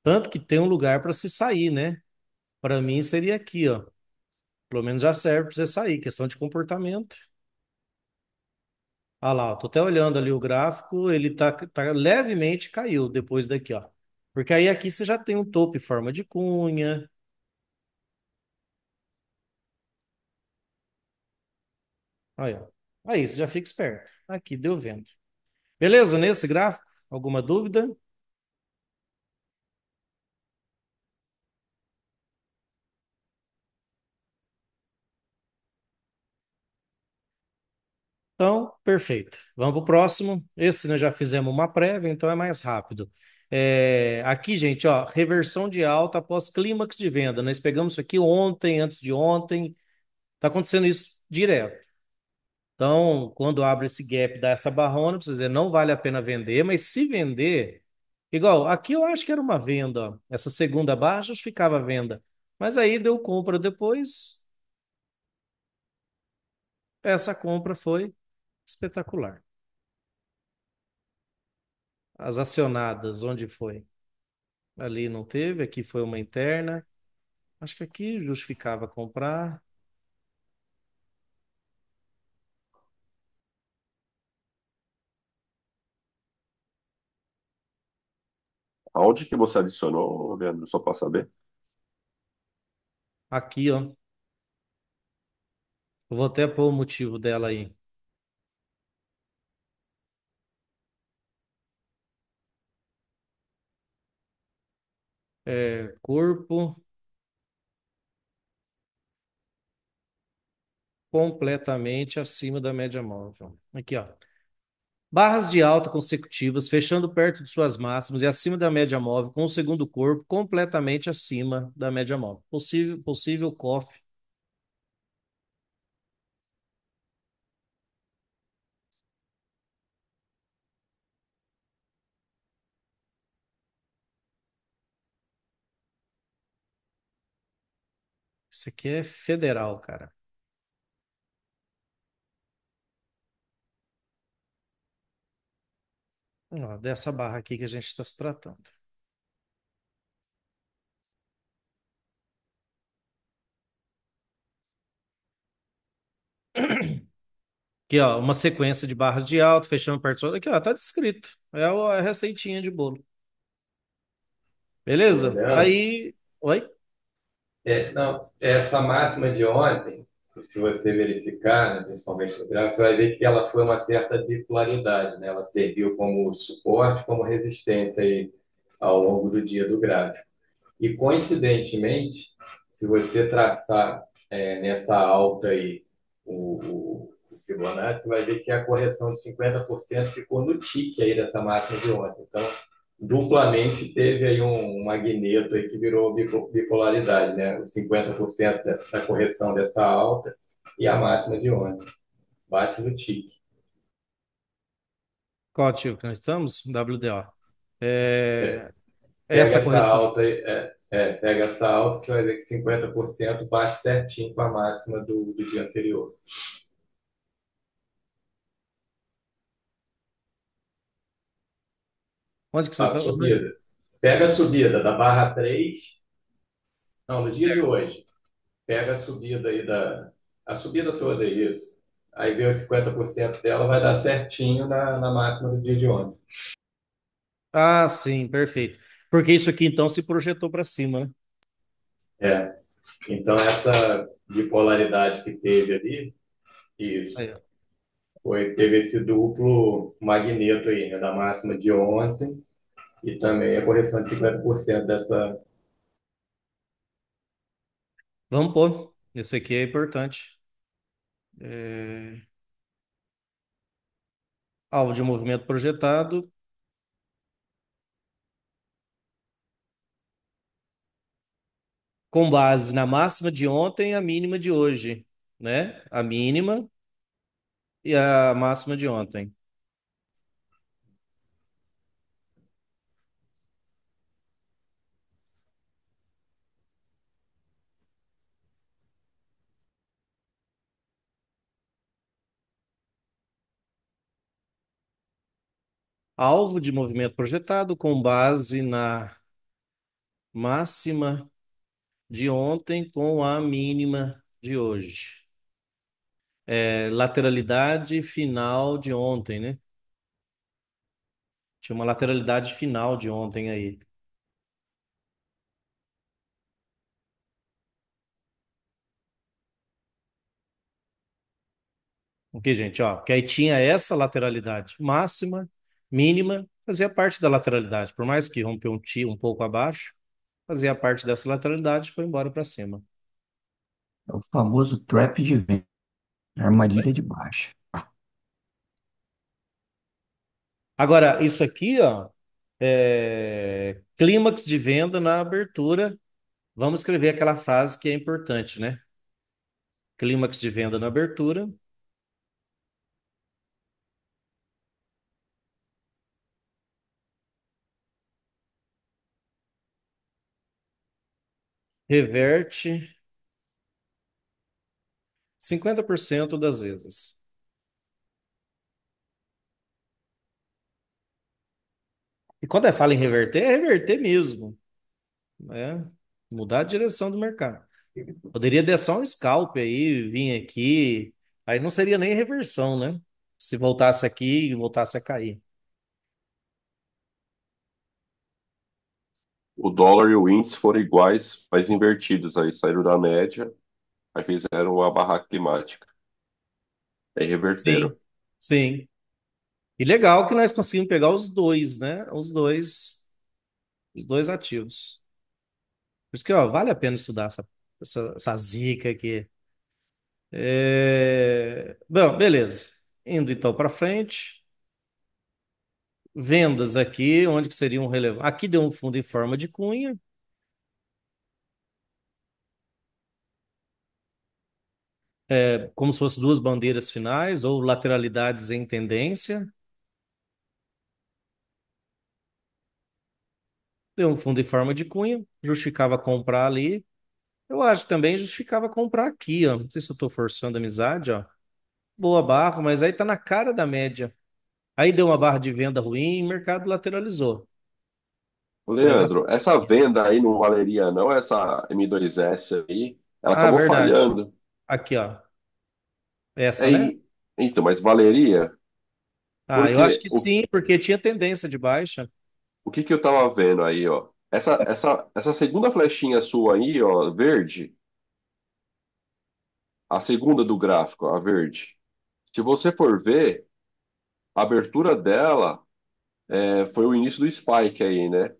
Tanto que tem um lugar para se sair, né? Para mim seria aqui, ó. Pelo menos já serve para você sair, questão de comportamento. Ah lá, estou até olhando ali o gráfico, ele tá, tá levemente caiu depois daqui, ó. Porque aí aqui você já tem um topo em forma de cunha, Aí, ó. Aí, você já fica esperto. Aqui, deu vento. Beleza? Nesse gráfico, alguma dúvida? Então, perfeito. Vamos para o próximo. Esse nós já fizemos uma prévia, então é mais rápido. É, aqui, gente, ó, reversão de alta após clímax de venda. Nós pegamos isso aqui ontem, antes de ontem. Está acontecendo isso direto. Então, quando abre esse gap, dá essa barrona, precisa dizer, não vale a pena vender, mas se vender, igual, aqui eu acho que era uma venda, essa segunda barra justificava venda, mas aí deu compra depois, essa compra foi espetacular. As acionadas, onde foi? Ali não teve, aqui foi uma interna, acho que aqui justificava comprar, Aonde que você adicionou, Leandro, só para saber? Aqui, ó. Eu vou até pôr o motivo dela aí. É, corpo completamente acima da média móvel. Aqui, ó. Barras de alta consecutivas, fechando perto de suas máximas e acima da média móvel, com o segundo corpo completamente acima da média móvel. Possível, possível COF. Isso aqui é federal, cara. Ó, dessa barra aqui que a gente está se tratando. Aqui, ó, uma sequência de barra de alto, fechando parte solta. Aqui, ó, tá descrito. É a é receitinha de bolo. Beleza? Aí. Oi? é, não, essa máxima de ontem, se você verificar, né, principalmente no gráfico, você vai ver que ela foi uma certa bipolaridade, né? Ela serviu como suporte, como resistência aí ao longo do dia do gráfico. E coincidentemente, se você traçar é, nessa alta aí o, o, Fibonacci, você vai ver que a correção de 50% ficou no tique aí dessa máquina de ontem. Então, duplamente teve aí um, magneto aí que virou bipolaridade, né? Os 50% dessa, da correção dessa alta e a máxima de ontem. Bate no tique. Qual ativo que nós estamos? WDO. É... É. Essa pega essa alta, é, é, pega essa alta, você vai ver que 50% bate certinho com a máxima do, do dia anterior. Onde que você está? Pega a subida da barra 3. Não, no dia de hoje. Pega a subida aí da. A subida toda, é isso. Aí vê os 50% dela, vai dar certinho na, na máxima do dia de ontem. Ah, sim, perfeito. Porque isso aqui então se projetou para cima, né? É. Então essa bipolaridade que teve ali, isso. Aí, foi, teve esse duplo magneto aí, né, da máxima de ontem e também a correção de 50% dessa. Vamos pôr. Isso aqui é importante. É... Alvo de movimento projetado. Com base na máxima de ontem e a mínima de hoje, né? A mínima e a máxima de ontem. alvo de movimento projetado com base na máxima de ontem com a mínima de hoje. É, lateralidade final de ontem, né? Tinha uma lateralidade final de ontem aí. O que gente, ó, que aí tinha essa lateralidade máxima mínima fazia parte da lateralidade. Por mais que rompeu um tio um pouco abaixo, fazia parte dessa lateralidade e foi embora para cima. É o famoso trap de vento, armadilha de baixa. Agora, isso aqui, ó, é clímax de venda na abertura. Vamos escrever aquela frase que é importante, né? Clímax de venda na abertura. Reverte 50% das vezes. E quando é fala em reverter, é reverter mesmo. Né? Mudar a direção do mercado. Poderia dar só um scalp aí, vir aqui. Aí não seria nem reversão, né? Se voltasse aqui e voltasse a cair. o dólar e o índice foram iguais, mas invertidos. Aí saíram da média, aí fizeram a barraca climática. Aí reverteram. Sim, sim. E legal que nós conseguimos pegar os dois, né? Os dois, os dois ativos. Por isso que, ó, vale a pena estudar essa, essa, essa zica aqui. É... Bom, beleza. Indo então para frente vendas aqui, onde que seriam relevantes? Aqui deu um fundo em forma de cunha. É, como se fossem duas bandeiras finais ou lateralidades em tendência. Deu um fundo em forma de cunha, justificava comprar ali. Eu acho que também justificava comprar aqui, ó. Não sei se eu estou forçando a amizade, ó. Boa barra, mas aí está na cara da média. Aí deu uma barra de venda ruim e o mercado lateralizou. Leandro, essa venda aí não valeria, não? Essa M2S aí, ela Ah, acabou verdade. falhando. Aqui, ó. Essa, é, né? Aí, então, mas valeria? Ah, eu acho que o, sim, porque tinha tendência de baixa. o que que eu tava vendo aí, ó? Essa, essa, essa segunda flechinha sua aí, ó, verde, a segunda do gráfico, a verde. Se você for ver a abertura dela é, foi o início do spike aí, né?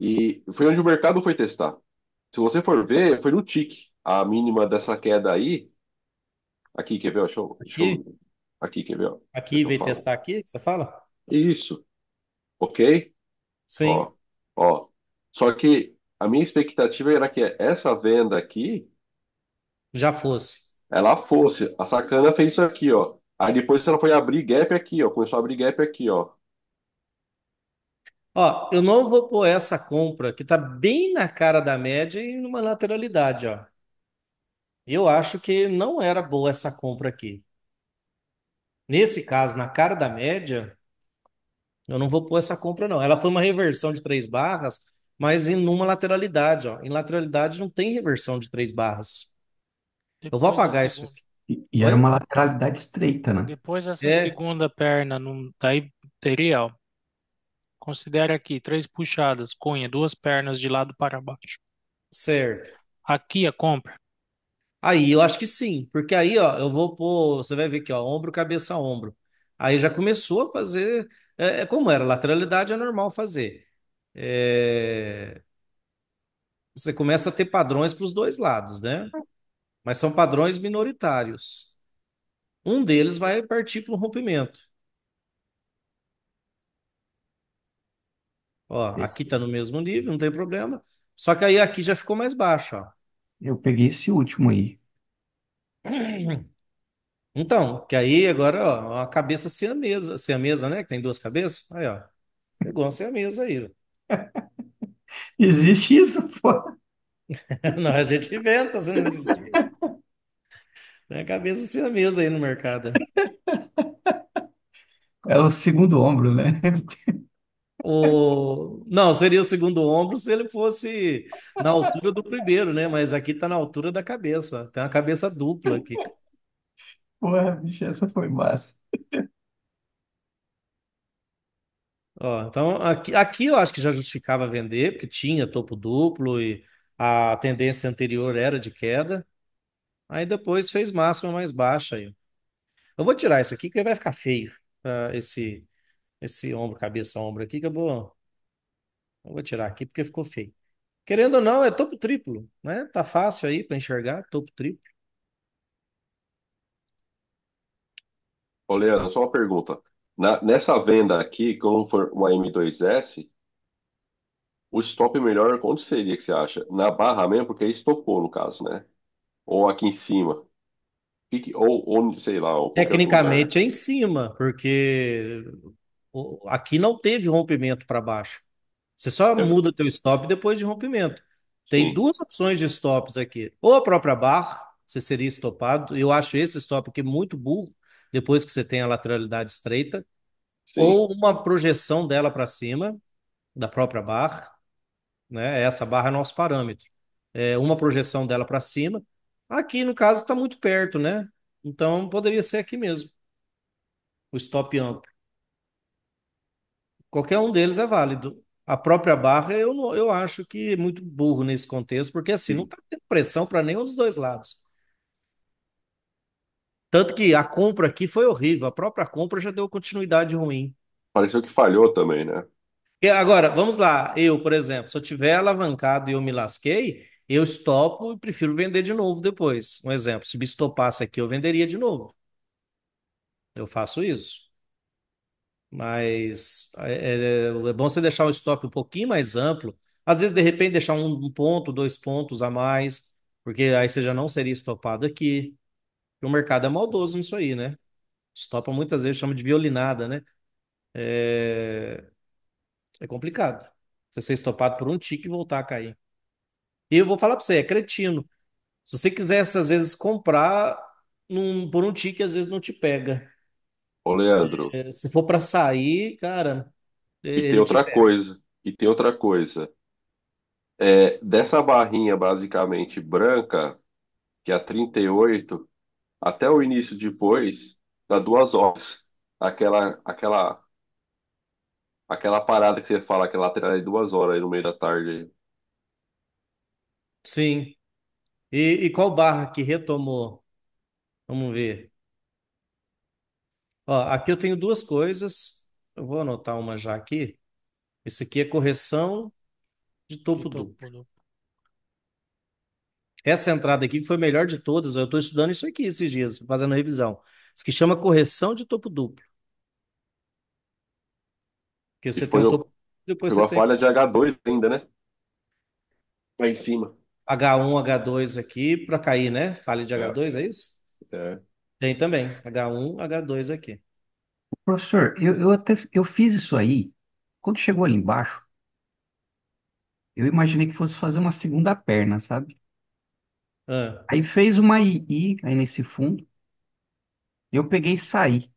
E foi onde o mercado foi testar. Se você for ver, foi no tick a mínima dessa queda aí. Aqui, quer ver? Deixa eu, deixa eu- Aqui, aqui, quer ver? aqui Deixa eu veio falar. testar aqui, que você fala? Isso, ok? Sim. Ó, ó. Só que a minha expectativa era que essa venda aqui, Já fosse. ela fosse. A sacana fez isso aqui, ó. Aí depois ela foi abrir gap aqui, ó. Começou a abrir gap aqui, ó. Ó, eu não vou pôr essa compra que tá bem na cara da média e numa lateralidade, ó. Eu acho que não era boa essa compra aqui. Nesse caso, na cara da média, eu não vou pôr essa compra, não. Ela foi uma reversão de três barras, mas em numa lateralidade, ó. Em lateralidade não tem reversão de três barras. Eu vou Depois apagar isso aqui. E era uma lateralidade estreita, né? Depois dessa É, segunda perna, num, daí teria, ó, considere aqui, três puxadas, cunha, duas pernas de lado para baixo. certo. Aqui a compra. Aí eu acho que sim, porque aí, ó, eu vou pôr, você vai ver aqui, ó, ombro, cabeça, ombro. Aí já começou a fazer, é, é como era, lateralidade é normal fazer. É, você começa a ter padrões para os dois lados, né? mas são padrões minoritários. Um deles vai partir para o rompimento. Ó, aqui está no mesmo nível, não tem problema. Só que aí aqui já ficou mais baixo, ó. Eu peguei esse último aí. Então, que aí agora, ó, a cabeça sem a mesa, a mesa, né? Que tem duas cabeças. Aí, ó. Pegou sem a mesa aí. Existe isso, pô. não, a gente inventa se não existir. Tem né? a cabeça sem assim a mesa aí no mercado. É o segundo ombro, né? O... Não, seria o segundo ombro se ele fosse na altura do primeiro, né? Mas aqui tá na altura da cabeça. Tem uma cabeça dupla aqui. Porra, bicho, essa foi massa. Ó, então aqui, aqui eu acho que já justificava vender, porque tinha topo duplo e a tendência anterior era de queda. Aí depois fez máxima mais baixa aí. Eu vou tirar isso aqui que vai ficar feio, tá? esse esse ombro, cabeça, ombro aqui, que eu vou, eu vou tirar aqui porque ficou feio. Querendo ou não, é topo triplo, né? Tá fácil aí para enxergar, topo triplo. Olha, só uma pergunta. Na- nessa venda aqui, como for uma M2S, o stop melhor, onde seria que você acha? Na barra mesmo, porque aí é estopou no caso, né? ou aqui em cima. Fique, ou, ou sei lá, ou qualquer lugar. Tecnicamente é em cima, porque aqui não teve rompimento para baixo. Você só é. muda teu stop depois de rompimento. Tem sim, duas opções de stops aqui. Ou a própria barra, você seria estopado. Eu acho esse stop aqui muito burro, depois que você tem a lateralidade estreita. sim, Ou uma projeção dela para cima, da própria barra né? Essa barra é nosso parâmetro. É uma projeção dela para cima Aqui, no caso, está muito perto, né? Então poderia ser aqui mesmo, o stop amplo. Qualquer um deles é válido. A própria barra, eu, eu acho que é muito burro nesse contexto, porque assim, não está tendo pressão para nenhum dos dois lados. Tanto que a compra aqui foi horrível, a própria compra já deu continuidade ruim. Pareceu que falhou também, né? E agora, vamos lá, eu, por exemplo, se eu tiver alavancado e eu me lasquei, eu estopo e prefiro vender de novo depois. Um exemplo, se estopasse aqui, eu venderia de novo. Eu faço isso. Mas é, é, é bom você deixar o estoque um pouquinho mais amplo. Às vezes, de repente, deixar um, ponto, dois pontos a mais, porque aí você já não seria estopado aqui. O mercado é maldoso nisso aí, né? Estopa muitas vezes, chama de violinada, né? É, é complicado. Você ser estopado por um tique e voltar a cair. E eu vou falar para você, é cretino. Se você quisesse, às vezes, comprar num- por um ticket, às vezes não te pega. Ô, Leandro, É, se for para sair, cara, e- tem ele te outra pega. coisa, e tem outra coisa. É, dessa barrinha basicamente branca, que é a 38, até o início depois, dá duas horas. Aquela, aquela, aquela parada que você fala, aquela é lateral aí, é duas horas aí no meio da tarde. Sim. E, e qual barra que retomou? Vamos ver. Ó, aqui eu tenho duas coisas. Eu vou anotar uma já aqui. Esse aqui é correção de de topo duplo. topo Essa entrada aqui foi a melhor de todas. Eu estou estudando isso aqui esses dias, fazendo revisão. Isso que chama correção de topo duplo. Porque E você tem foi, o topo, depois pegou a tem. falha de H2 ainda, né? Lá em cima. H1, H2 aqui para cair, né? Fale de H2, é, é isso? É. Tem também, H1, H2 aqui. Professor, eu, eu até eu fiz isso aí. Quando chegou ali embaixo, eu imaginei que fosse fazer uma segunda perna, sabe? Ah. Aí fez uma i aí nesse fundo. Eu peguei e saí.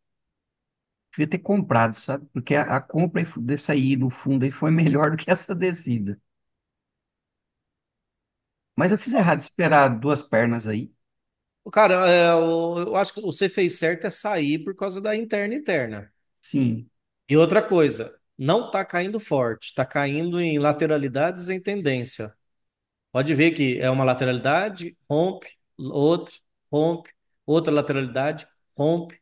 Devia ter comprado, sabe? Porque a, a compra dessa I no fundo aí foi melhor do que essa descida. Mas eu fiz errado esperar duas pernas aí. Cara, é, eu, acho que você fez certo é sair por causa da interna e interna. Sim. E outra coisa, não tá caindo forte, tá caindo em lateralidades em tendência. Pode ver que é uma lateralidade, rompe, outra, rompe, outra lateralidade, rompe.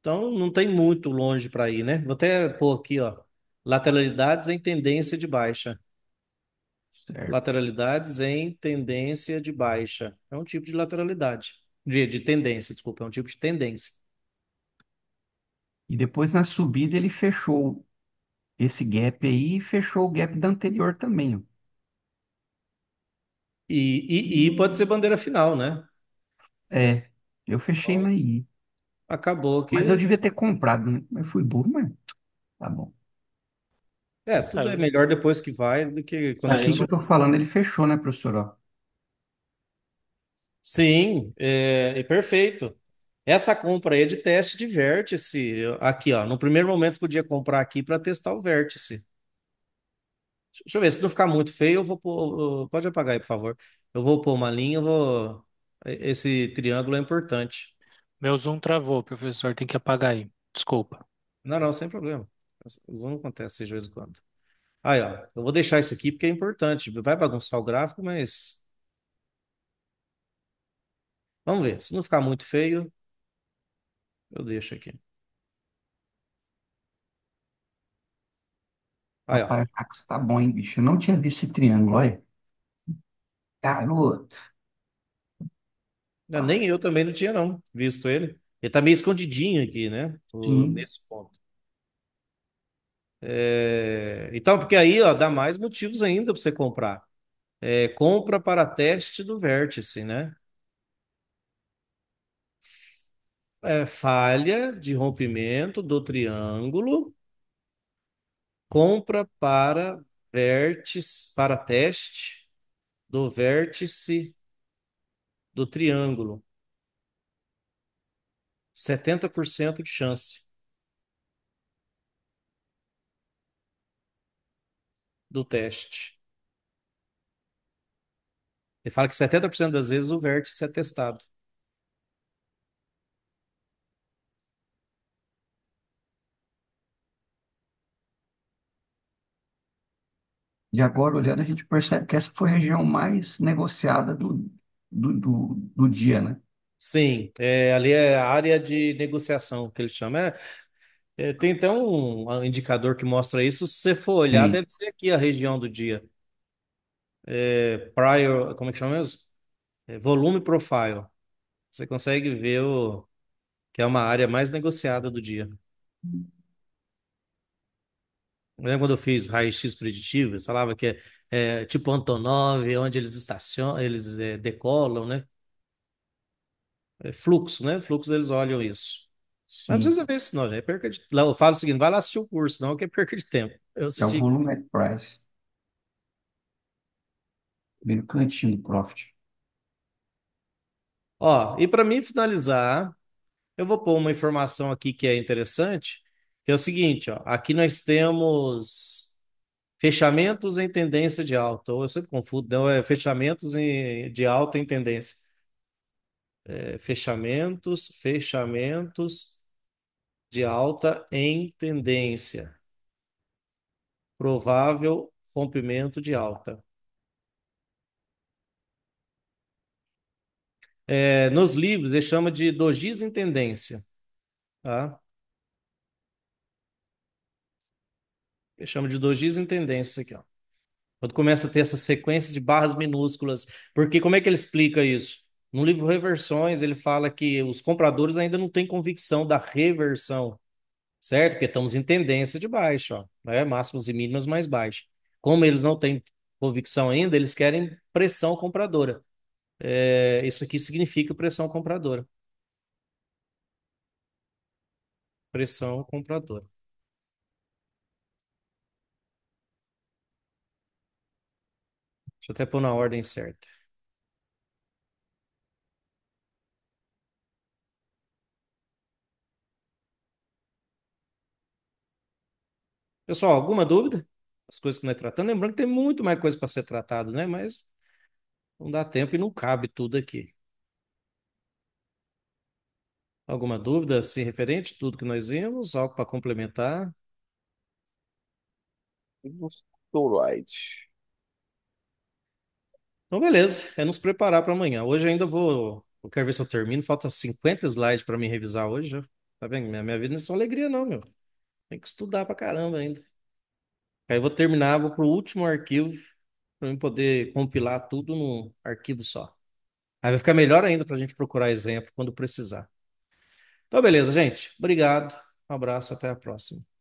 Então não tem muito longe para ir, né? Vou até pôr aqui, ó. Lateralidades em tendência de baixa. Certo. Lateralidades em tendência de baixa. É um tipo de lateralidade. De, de tendência, desculpa, é um tipo de tendência. E depois na subida ele fechou esse gap aí e fechou o gap da anterior também. ó. E, e, e pode ser bandeira final, né? É, eu fechei na I. acabou aqui. Mas eu devia ter comprado, né? Mas fui burro, mas tá bom. É, tudo é melhor depois que vai do que quando a Aqui que gente. eu tô falando, ele fechou, né, professor? Sim, é, é perfeito. Essa compra aí é de teste de vértice. Aqui, ó. No primeiro momento você podia comprar aqui para testar o vértice. Deixa eu ver, se não ficar muito feio, eu vou pôr. Pode apagar aí, por favor. Eu vou pôr uma linha, eu vou. Esse triângulo é importante. Meu Zoom travou, professor. Tem que apagar aí. Desculpa. Não, não, sem problema. Zoom acontece de vez em quando. Aí, ó, eu vou deixar isso aqui porque é importante. Vai bagunçar o gráfico, mas. Vamos ver. Se não ficar muito feio, eu deixo aqui. Aí, ó. Rapaz, o Cax tá bom, hein, bicho? Eu não tinha visto esse triângulo, olha. Garoto. Nem eu também não tinha, não, visto ele. Ele tá meio escondidinho aqui, né? O- Sim. nesse ponto. É, então, porque aí ó, dá mais motivos ainda para você comprar. É, compra para teste do vértice, né? É, falha de rompimento do triângulo. Compra para vértice, para teste do vértice do triângulo. 70% de chance. do teste. Ele fala que 70% das vezes o vértice é testado. E agora, olhando, a gente percebe que essa foi a região mais negociada do, do, do, do dia, né? Sim, é, ali é a área de negociação que ele chama. É, é, tem até um indicador que mostra isso. Se você for olhar, Hum. deve ser aqui a região do dia. É, prior, como é que chama mesmo? É, volume profile. Você consegue ver o, que é uma área mais negociada do dia. Lembra quando eu fiz raio-x preditivo? Eles falavam que é, é, tipo Antonov, onde eles estacionam, eles é, decolam, né? É fluxo, né? Fluxo, eles olham isso. Mas não precisa ver isso, não, gente. É perca de... Eu falo o seguinte: vai lá assistir o curso, não, que é perca de tempo. Eu É o Volume Price. Primeiro cantinho do Profit. Ó, e para mim finalizar, eu vou pôr uma informação aqui que é interessante, que é o seguinte, ó, aqui nós temos fechamentos em tendência de alta, ou eu sempre confundo, não, né, é fechamentos em, de alta em tendência. É, fechamentos, fechamentos de alta em tendência. Provável rompimento de alta. É, nos livros, ele chama de dojis em tendência. Tá? Ele chama de dojis em tendência isso aqui. Ó. Quando começa a ter essa sequência de barras minúsculas. Porque como é que ele explica isso? No livro Reversões, ele fala que os compradores ainda não têm convicção da reversão, certo? Porque estamos em tendência de baixa, ó, né? máximos e mínimos mais baixa. Como eles não têm convicção ainda, eles querem pressão compradora. É, isso aqui significa pressão compradora. Pressão compradora. Deixa eu até pôr na ordem certa. Pessoal, alguma dúvida? As coisas que nós tratamos, lembrando que tem muito mais coisa para ser tratado, né? Mas não dá tempo e não cabe tudo aqui. Alguma dúvida assim referente a tudo que nós vimos? Algo para complementar? Os Então, beleza. É nos preparar para amanhã. Hoje ainda vou. Eu quero ver se eu termino. Falta 50 slides para me revisar hoje. Tá vendo? Minha, minha vida não é só alegria, não, meu. Tem que estudar pra caramba ainda. Aí eu vou terminar, vou pro último arquivo, pra eu poder compilar tudo num arquivo só. Aí vai ficar melhor ainda pra gente procurar exemplo quando precisar. Então, beleza, gente. Obrigado. Um abraço, até a próxima.